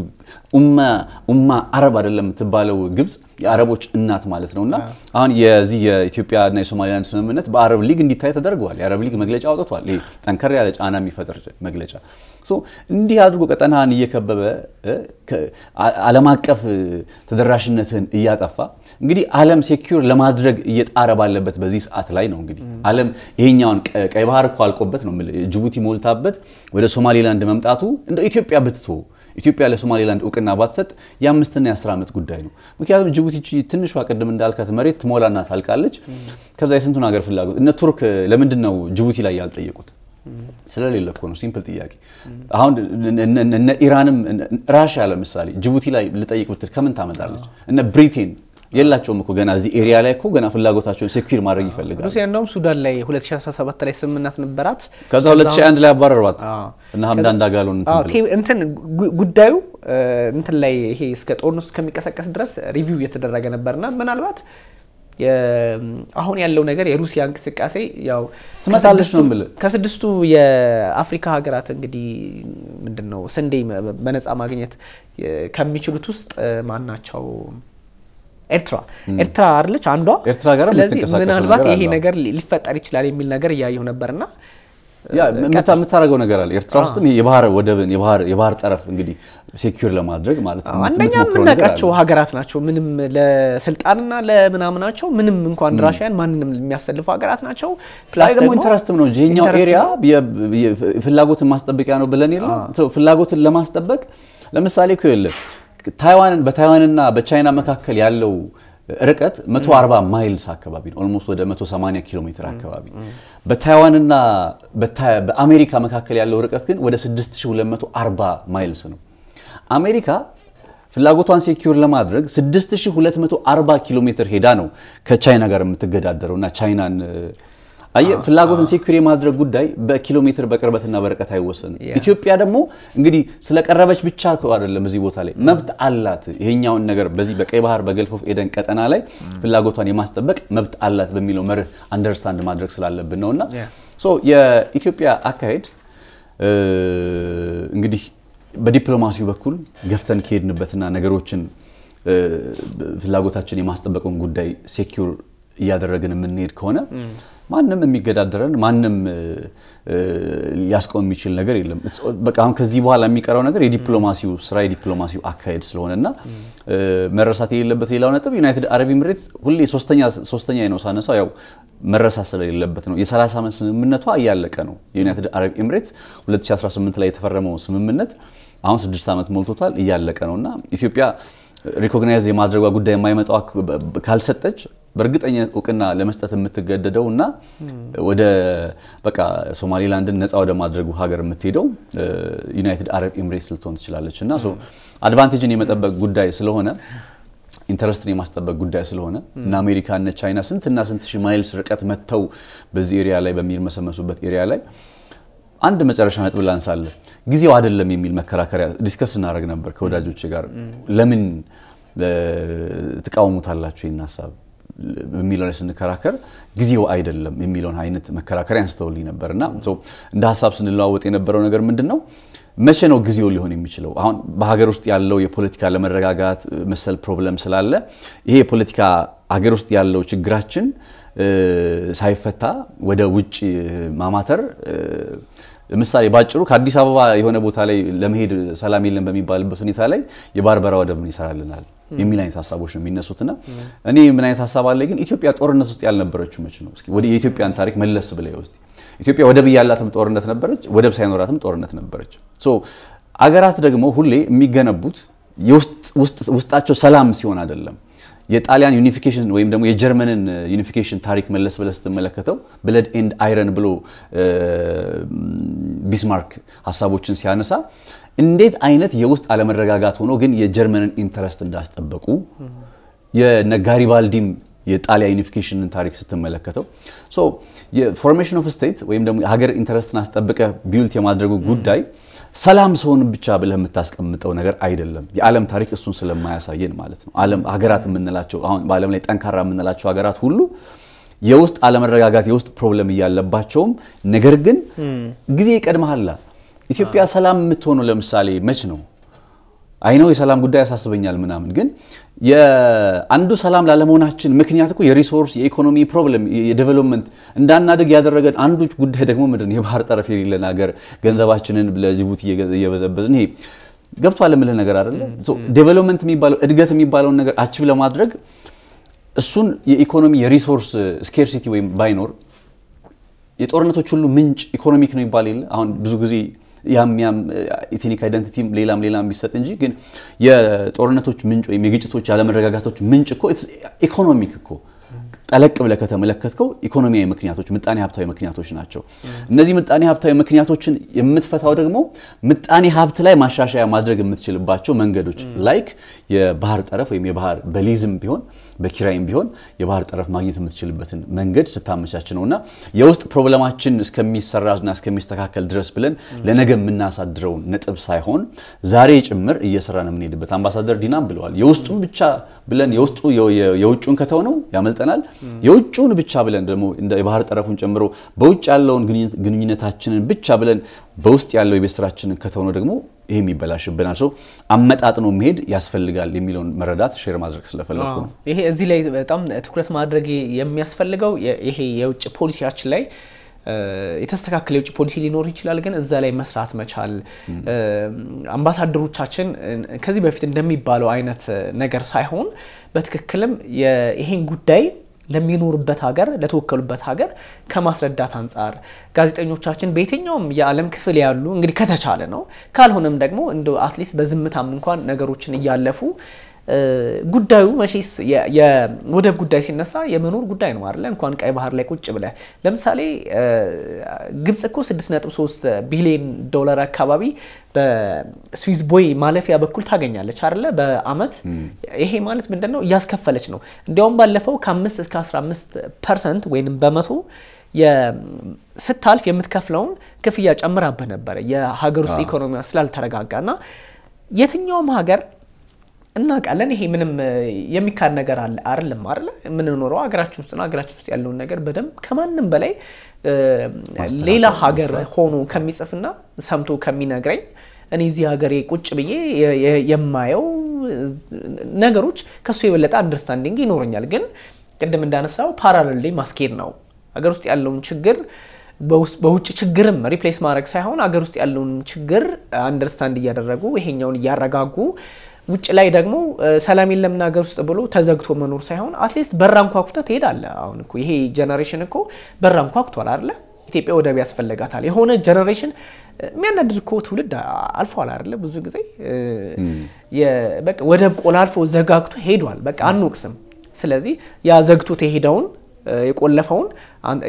B: ኡማ ኡማ አረብ አይደለም የምትባለው ግብጽ የአረቦች እናት ማለት ነው እና አሁን የዚህ የኢትዮጵያና የሶማሊላንድ ስምምነት በአረብ ሊግ እንዲታይ ተደርገዋል። የአረብ ሊግ መግለጫ አውጥቷል። ይሄ ጠንከር ያለ ጫና የሚፈጥር መግለጫ እንዲህ አድርጎ ቀጠናህን እየከበበ ዓለም አቀፍ ተደራሽነትን እያጠፋ እንግዲህ ዓለም ሴኪር ለማድረግ እየጣረ ባለበት በዚህ ሰዓት ላይ ነው እንግዲህ ዓለም ይሄኛውን ቀይ ባህር እኮ አልቆበት ነው ጅቡቲ ሞልታበት ወደ ሶማሌላንድ መምጣቱ እንደ ኢትዮጵያ ብትቶ ኢትዮጵያ ለሶማሌላንድ እውቅና ባትሰጥ የአምስትና የአስር ዓመት ጉዳይ ነው። ምክንያቱም ጅቡቲ ትንሿ ቅድም እንዳልካት መሬት ትሞላና ታልቃለች። ከዛ የስንቱን ሀገር ፍላጎት እነ ቱርክ ለምንድን ነው ጅቡቲ ላይ ያልጠየቁት? ስለሌለ እኮ ነው። ሲምፕል ጥያቄ። አሁን እነ ኢራንም ራሽያ ለምሳሌ ጅቡቲ ላይ ልጠይቅ ብትል ከምን ታመጣለች? እነ ብሪቴን የላቸውም እኮ ገና እዚህ ኤሪያ ላይ እኮ ገና ፍላጎታቸውን ሴኩር ማድረግ ይፈልጋል።
A: ሩሲያ እንደውም ሱዳን ላይ 2017 ላይ ስምምነት ነበራት። ከዛ 2001
B: ላይ አባረሯት እና ሀምዳን ዳጋሎን
A: እንትን ጉዳዩ እንትን ላይ ይሄ እስከ ጦርነት እስከሚቀሰቀስ ድረስ ሪቪው እየተደረገ ነበርና ምናልባት አሁን ያለው ነገር የሩሲያ እንቅስቃሴ ያው ትመጣለች ነው የምልህ። ከስድስቱ የአፍሪካ ሀገራት እንግዲህ ምንድን ነው ስንዴ በነፃ ማግኘት ከሚችሉት ውስጥ ማናቸው? ናቸው? ኤርትራ ኤርትራ አለች አንዷ። ኤርትራ ምናልባት ይሄ ነገር ሊፈጠር ይችላል የሚል ነገር እያየሁ ነበርና
B: የምታደርገው ነገር አለ። ኤርትራ ውስጥም የባህር ወደብን የባህር ጠረፍ እንግዲህ ሴኩር ለማድረግ ማለት ነው። አንደኛ የምናውቃቸው
A: ሀገራት ናቸው። ምንም ለስልጣንና ለምናምናቸው ምንም እንኳን ራሽያን ማንንም የሚያሰልፉ ሀገራት ናቸው። ፕላስ ደግሞ ኢንተረስትም ነው። ይሄኛው ኤሪያ
B: ፍላጎትን ማስጠበቂያ ነው ብለን የለ ፍላጎትን ለማስጠበቅ ለምሳሌ እኮ የለም ታይዋንን በታይዋንና በቻይና መካከል ያለው ርቀት 140 ማይልስ አካባቢ ነው። ኦልሞስት ወደ 180 ኪሎ ሜትር አካባቢ። በታይዋንና በአሜሪካ መካከል ያለው ርቀት ግን ወደ 6240 ማይልስ ነው። አሜሪካ ፍላጎቷን ሴኪዩር ለማድረግ 6240 ኪሎ ሜትር ሄዳ ነው ከቻይና ጋር የምትገዳደረው እና ቻይናን አየህ ፍላጎትን ሴኩሪ የማድረግ ጉዳይ በኪሎ ሜትር በቅርበትና በርቀት አይወሰንም። ኢትዮጵያ ደግሞ እንግዲህ ስለቀረበች ብቻ አይደለም እዚህ ቦታ ላይ መብት አላት። ይሄኛውን ነገር በዚህ በቀይ ባህር በገልፍ ኦፍ ኤደን ቀጠና ላይ ፍላጎቷን የማስጠበቅ መብት አላት በሚለው መርህ አንደርስታንድ ማድረግ ስላለብን ነውና የኢትዮጵያ አካሄድ እንግዲህ በዲፕሎማሲው በኩል ገፍተን ከሄድንበትና ነገሮችን ፍላጎታችን የማስጠበቁን ጉዳይ ሴኪውር እያደረግን የምንሄድ ከሆነ ማንም የሚገዳደረን ማንም ሊያስቆም የሚችል ነገር የለም። በቃ አሁን ከዚህ በኋላ የሚቀረው ነገር የዲፕሎማሲው ስራ የዲፕሎማሲው አካሄድ ስለሆነ እና መረሳት የሌለበት ሌላው ነጥብ ዩናይትድ አረብ ኤምሬትስ ሁሌ ሶስተኛ ነው ሳነሳው ያው መረሳት ስለሌለበት ነው። የ30 ዓመት ስምምነቷ እያለቀ ነው። የዩናይትድ አረብ ኤምሬትስ 2018 ላይ የተፈረመው ስምምነት አሁን ስድስት ዓመት ሞልቶታል፣ እያለቀ ነው እና ኢትዮጵያ ሪኮግናይዝ የማድረጓ ጉዳይ የማይመጣው ካልሰጠች በእርግጠኛ እውቅና ለመስጠት የምትገደደው እና ወደ በቃ ሶማሌላንድን ነፃ ወደ ማድረጉ ሀገር የምትሄደው ዩናይትድ አረብ ኤምሬትስ ልትሆን ትችላለች እና አድቫንቴጅን የመጠበቅ ጉዳይ ስለሆነ ኢንተረስትን የማስጠበቅ ጉዳይ ስለሆነ እና አሜሪካ እነ ቻይና ስንትና ስንት ሺ ማይልስ ርቀት መጥተው በዚህ ኤሪያ ላይ በሚመሰመሱበት ኤሪያ ላይ አንድ መጨረሻ ነጥብ ላንሳለ። ጊዜው አይደለም የሚል መከራከሪያ ዲስከስ እናደርግ ነበር ከወዳጆች ጋር ለምን ትቃውሙታላችሁ ይህን ሀሳብ በሚለው ላይ ስንከራከር ጊዜው አይደለም የሚለውን አይነት መከራከሪያ አንስተውልኝ ነበር እና እንደ ሀሳብ ስንለዋወጥ የነበረው ነገር ምንድን ነው መቼ ነው ጊዜው ሊሆን የሚችለው? አሁን በሀገር ውስጥ ያለው የፖለቲካ ለመረጋጋት መሰል ፕሮብለም ስላለ ይሄ የፖለቲካ ሀገር ውስጥ ያለው ችግራችን ሳይፈታ ወደ ውጭ ማማተር ለምሳሌ ባጭሩ ከአዲስ አበባ የሆነ ቦታ ላይ ለመሄድ ሰላም የለም በሚባልበት ሁኔታ ላይ የባርበራ ወደብን ይሰራልናል የሚል አይነት ሀሳቦች ነው የሚነሱትና እኔ ምን አይነት ሀሳብ አለ ግን ኢትዮጵያ ጦርነት ውስጥ ያልነበረችው መች ነው? ወደ የኢትዮጵያን ታሪክ መለስ ብለ ውስጥ ኢትዮጵያ ወደብ እያላትም ጦርነት ነበረች፣ ወደብ ሳይኖራትም ጦርነት ነበረች። አገራት ደግሞ ሁሌ የሚገነቡት ውስጣቸው ሰላም ሲሆን አይደለም። የጣሊያን ዩኒፊኬሽን ወይም ደግሞ የጀርመንን ዩኒፊኬሽን ታሪክ መለስ ብለህ ስትመለከተው ብለድ ኤንድ አይረን ብሎ ቢስማርክ ሀሳቦችን ሲያነሳ እንዴት አይነት የውስጥ አለመረጋጋት ሆኖ ግን የጀርመንን ኢንተረስት እንዳስጠበቁ የነ ጋሪባልዲም የጣሊያ ዩኒፊኬሽንን ታሪክ ስትመለከተው የፎርሜሽን ኦፍ ስቴት ወይም ደግሞ ሀገር ኢንተረስትን አስጠብቀ ቢውልት የማድረጉ ጉዳይ ሰላም ሰውን ብቻ ብለህ የምታስቀምጠው ነገር አይደለም። የዓለም ታሪክ እሱን ስለማያሳየን ማለት ነው። ዓለም ሀገራት የምንላቸው አሁን በዓለም ላይ ጠንካራ የምንላቸው ሀገራት ሁሉ የውስጥ አለመረጋጋት የውስጥ ፕሮብለም እያለባቸውም፣ ነገር ግን ጊዜ ይቀድመሃላ። ኢትዮጵያ ሰላም የምትሆነው ለምሳሌ መች ነው? አይነው የሰላም ጉዳይ ያሳስበኛል ምናምን፣ ግን አንዱ ሰላም ላለመሆናችን ምክንያት እኮ የሪሶርስ የኢኮኖሚ ፕሮብለም የዴቨሎፕመንት እንዳናደግ ያደረገን አንዱ ጉዳይ ደግሞ ምንድን የባህር ጠረፍ የሌለን ሀገር ገንዘባችንን ለጅቡቲ እየበዘበዝን ይሄ ገብቷል የምልህ ነገር አይደለ። ዴቨሎፕመንት የሚባለው እድገት የሚባለውን ነገር አችብ ለማድረግ እሱን የኢኮኖሚ የሪሶርስ ስኬርሲቲ ወይም ባይኖር የጦርነቶች ሁሉ ምንጭ ኢኮኖሚክ ነው ይባል የለ አሁን ብዙ ጊዜ ያም ያም ኢትኒክ አይደንቲቲም ሌላም ሌላም ቢሰጥ እንጂ ግን የጦርነቶች ምንጭ ወይም የግጭቶች ያለመረጋጋቶች ምንጭ እኮ ኢኮኖሚክ እኮ ጠለቅ ብለህ ከተመለከትከው ኢኮኖሚያዊ ምክንያቶች፣ ምጣኔ ሀብታዊ ምክንያቶች ናቸው። እነዚህ ምጣኔ ሀብታዊ ምክንያቶችን የምትፈታው ደግሞ ምጣኔ ሀብት ላይ ማሻሻያ ማድረግ የምትችልባቸው መንገዶች ላይክ የባህር ጠረፍ ወይም የባህር በሊዝም ቢሆን በኪራይም ቢሆን የባህር ጠረፍ ማግኘት የምትችልበትን መንገድ ስታመቻች ነው እና የውስጥ ፕሮብለማችን እስከሚሰራና እስከሚስተካከል ድረስ ብለን ለነገ የምናሳድረው ነጥብ ሳይሆን ዛሬ ጭምር ነው የምንሄድበት አምባሳደር ዲናም ብለዋል። የውስጡን ብቻ ብለን የውስጡ የውጩን ነው ያመልጠናል። የውጩን ብቻ ብለን ደግሞ የባህር ጠረፉን ጨምሮ በውጭ ያለውን ግንኙነታችንን ብቻ ብለን በውስጥ ያለው የቤት ስራችንን ነው ደግሞ ይሄም ይበላሽብናል። ሰው አመጣጥኖ መሄድ ያስፈልጋል የሚለውን መረዳት ሼር ማድረግ ስለፈለግኩ ነው።
A: ይሄ እዚህ ላይ በጣም ትኩረት ማድረግ የሚያስፈልገው ይሄ የውጭ ፖሊሲያችን ላይ የተስተካከለ የውጭ ፖሊሲ ሊኖር ይችላል፣ ግን እዛ ላይ መስራት መቻል አምባሳደሮቻችን ከዚህ በፊት እንደሚባለው አይነት ነገር ሳይሆን በትክክልም ይሄን ጉዳይ ለሚኖሩበት ሀገር ለተወከሉበት ሀገር ከማስረዳት አንጻር ጋዜጠኞቻችን በየትኛውም የዓለም ክፍል ያሉ እንግዲህ ከተቻለ ነው፣ ካልሆነም ደግሞ እንደ አትሊስት በዝምታም እንኳን ነገሮችን እያለፉ ጉዳዩ መቼስ የወደብ ጉዳይ ሲነሳ የመኖር ጉዳይ ነው አይደለ? እንኳን ቀይ ባህር ላይ ቁጭ ብለ ለምሳሌ ግብጽ እኮ 6.3 ቢሊዮን ዶላር አካባቢ በስዊዝ ቦይ ማለፊያ በኩል ታገኛለች አለ በአመት ይሄ ማለት ምንድነው? እያስከፈለች ነው። እንዲያውም ባለፈው ከ5 እስከ 15 ፐርሰንት ወይም በመቶ ስታልፍ የምትከፍለውን ክፍያ ጨምራብህ ነበረ የሀገር ውስጥ ኢኮኖሚ ስላልተረጋጋ እና የትኛውም ሀገር እናውቃለን። ይሄ ምንም የሚካድ ነገር አለ አይደለም አይደለ? የምንኖረው ሀገራችን ውስጥ ነው። ሀገራችን ውስጥ ያለውን ነገር በደንብ ከማንም በላይ ሌላ ሀገር ሆኖ ከሚጽፍና ሰምቶ ከሚነግረኝ እኔ እዚህ ሀገር ቁጭ ብዬ የማየው ነገሮች ከሱ የበለጠ አንደርስታንዲንግ ይኖረኛል። ግን ቅድም እንዳነሳው ፓራሌል ማስኬድ ነው ሀገር ውስጥ ያለውን ችግር በውጭ ችግርም ሪፕሌስ ማድረግ ሳይሆን አገር ውስጥ ያለውን ችግር አንደርስታንድ እያደረጉ ይሄኛውን እያረጋጉ ውጭ ላይ ደግሞ ሰላም የለም ሀገር ውስጥ ብሎ ተዘግቶ መኖር ሳይሆን አትሊስት በራ እንኳ ኩተ ትሄዳለ። አሁን እኮ ይሄ ጀነሬሽን እኮ በራ እንኳ ኩቷል አይደለ? ኢትዮጵያ ወደብ ያስፈልጋታል። የሆነ ጀነሬሽን የሚያናድድ እኮ ትውልድ አልፏል አይደለ? ብዙ ጊዜ ወደብ ቆላልፎ ዘጋግቶ ሄዷል። በቃ አንወቅስም። ስለዚህ ያ ዘግቶት የሄደውን የቆለፈውን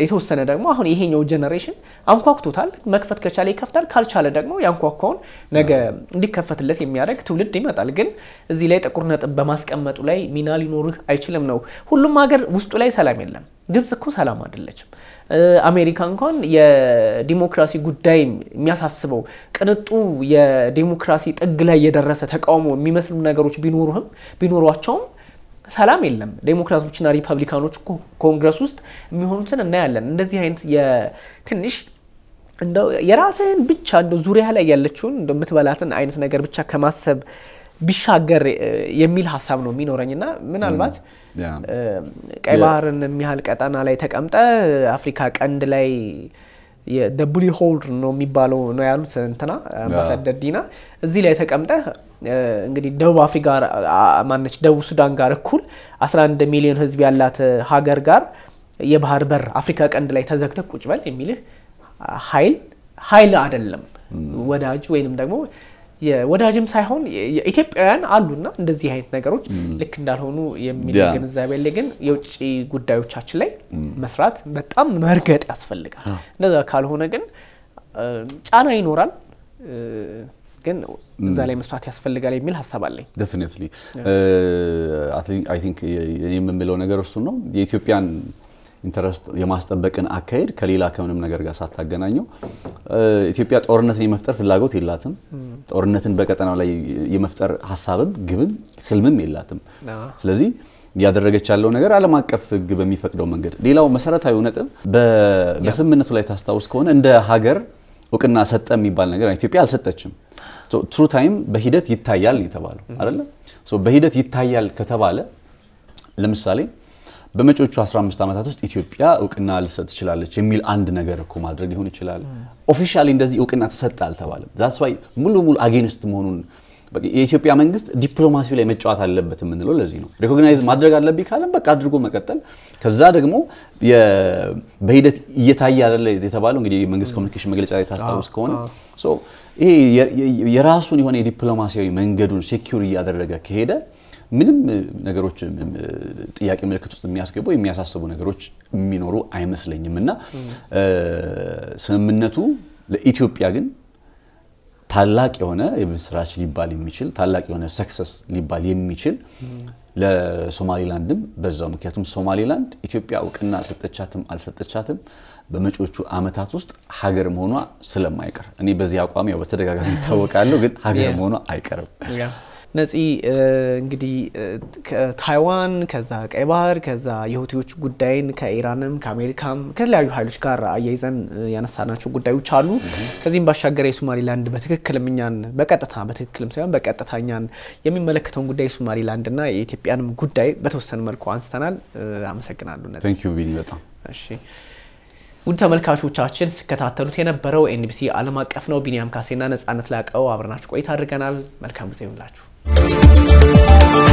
A: የተወሰነ ደግሞ አሁን ይሄኛው ጀነሬሽን አንኳኩቶታል። መክፈት ከቻለ ይከፍታል፣ ካልቻለ ደግሞ ያንኳኳውን ነገ እንዲከፈትለት የሚያደርግ ትውልድ ይመጣል። ግን እዚህ ላይ ጥቁር ነጥብ በማስቀመጡ ላይ ሚና ሊኖርህ አይችልም ነው። ሁሉም ሀገር ውስጡ ላይ ሰላም የለም። ግብጽ እኮ ሰላም አይደለችም። አሜሪካ እንኳን የዲሞክራሲ ጉዳይ የሚያሳስበው ቅንጡ የዲሞክራሲ ጥግ ላይ የደረሰ ተቃውሞ የሚመስሉ ነገሮች ቢኖሩህም ቢኖሯቸውም ሰላም የለም። ዴሞክራቶችና ሪፐብሊካኖች ኮንግረስ ውስጥ የሚሆኑትን እናያለን። እንደዚህ አይነት የትንሽ የራስህን ብቻ እንደ ዙሪያ ላይ ያለችውን የምትበላትን አይነት ነገር ብቻ ከማሰብ ቢሻገር የሚል ሀሳብ ነው የሚኖረኝ እና ምናልባት ቀይ ባህርን የሚያህል ቀጠና ላይ ተቀምጠ አፍሪካ ቀንድ ላይ ደቡሊ ሆልድ ነው የሚባለው ነው ያሉት እንትና አምባሳደር ዲና እዚህ ላይ ተቀምጠ እንግዲህ ደቡብ አፍሪካ ማነች ደቡብ ሱዳን ጋር እኩል 11 ሚሊዮን ህዝብ ያላት ሀገር ጋር የባህር በር አፍሪካ ቀንድ ላይ ተዘግተ ቁጭ በል የሚልህ ኃይል ኃይል አይደለም። ወዳጅ ወይንም ደግሞ ወዳጅም ሳይሆን ኢትዮጵያውያን አሉና እንደዚህ አይነት ነገሮች ልክ እንዳልሆኑ የሚል ግንዛቤ ያለ ግን የውጭ ጉዳዮቻችን ላይ መስራት በጣም መርገጥ ያስፈልጋል። እንደዛ ካልሆነ ግን ጫና ይኖራል። ግን እዛ ላይ መስራት ያስፈልጋል የሚል ሀሳብ አለኝ።
B: ደፍኔትሊ አይ ቲንክ ነገር እሱ ነው። የኢትዮጵያን ኢንተረስት የማስጠበቅን አካሄድ ከሌላ ከምንም ነገር ጋር ሳታገናኘው uh, ኢትዮጵያ ጦርነትን የመፍጠር ፍላጎት የላትም። ጦርነትን በቀጠናው ላይ የመፍጠር ሀሳብም ግብም ህልምም የላትም። ስለዚህ እያደረገች ያለው ነገር ዓለም አቀፍ ህግ በሚፈቅደው መንገድ። ሌላው መሰረታዊ ነጥብ በስምምነቱ ላይ ታስታውስ ከሆነ እንደ ሀገር እውቅና ሰጠ የሚባል ነገር ኢትዮጵያ አልሰጠችም። ትሩ ታይም በሂደት ይታያል የተባለው አይደለ? በሂደት ይታያል ከተባለ ለምሳሌ በመጪዎቹ 15 ዓመታት ውስጥ ኢትዮጵያ እውቅና ልሰጥ ትችላለች የሚል አንድ ነገር እኮ ማድረግ ሊሆን ይችላል። ኦፊሻሊ እንደዚህ እውቅና ተሰጠ አልተባለም። ዛስ ዋይ ሙሉ ሙሉ አጌንስት መሆኑን የኢትዮጵያ መንግስት ዲፕሎማሲው ላይ መጫወት አለበት የምንለው ለዚህ ነው። ሪኮግናይዝ ማድረግ አለብኝ ካለም በቃ አድርጎ መቀጠል። ከዛ ደግሞ በሂደት እየታየ አለ የተባለው እንግዲህ መንግስት ኮሚኒኬሽን መግለጫ ላይ ታስታውስ ከሆነ ይሄ የራሱን የሆነ የዲፕሎማሲያዊ መንገዱን ሴኪውር እያደረገ ከሄደ ምንም ነገሮች ጥያቄ ምልክት ውስጥ የሚያስገቡ የሚያሳስቡ ነገሮች የሚኖሩ አይመስለኝም እና ስምምነቱ ለኢትዮጵያ ግን ታላቅ የሆነ የምስራች ሊባል የሚችል ታላቅ የሆነ ሰክሰስ ሊባል የሚችል ለሶማሌላንድም በዛው ምክንያቱም ሶማሌላንድ ኢትዮጵያ እውቅና ሰጠቻትም አልሰጠቻትም በመጪዎቹ ዓመታት ውስጥ ሀገር መሆኗ ስለማይቀር እኔ በዚህ አቋሚ በተደጋጋሚ ይታወቃለሁ፣ ግን ሀገር መሆኗ አይቀርም።
A: ነፂ እንግዲህ ከታይዋን ከዛ ቀይ ባህር ከዛ የሁቲዎች ጉዳይን ከኢራንም ከአሜሪካም ከተለያዩ ኃይሎች ጋር አያይዘን ያነሳናቸው ጉዳዮች አሉ። ከዚህም ባሻገር የሶማሊላንድ በትክክልም እኛን በቀጥታ በትክክልም ሳይሆን በቀጥታ እኛን የሚመለከተውን ጉዳይ የሶማሊላንድና የኢትዮጵያንም ጉዳይ በተወሰነ መልኩ አንስተናል። አመሰግናሉ። እሺ። ውድ ተመልካቾቻችን ስከታተሉት የነበረው ኤንቢሲ ዓለም አቀፍ ነው። ቢኒያም ካሴና ነጻነት ላቀው አብረናችሁ ቆይታ አድርገናል። መልካም ጊዜ ይሁንላችሁ። Thank you.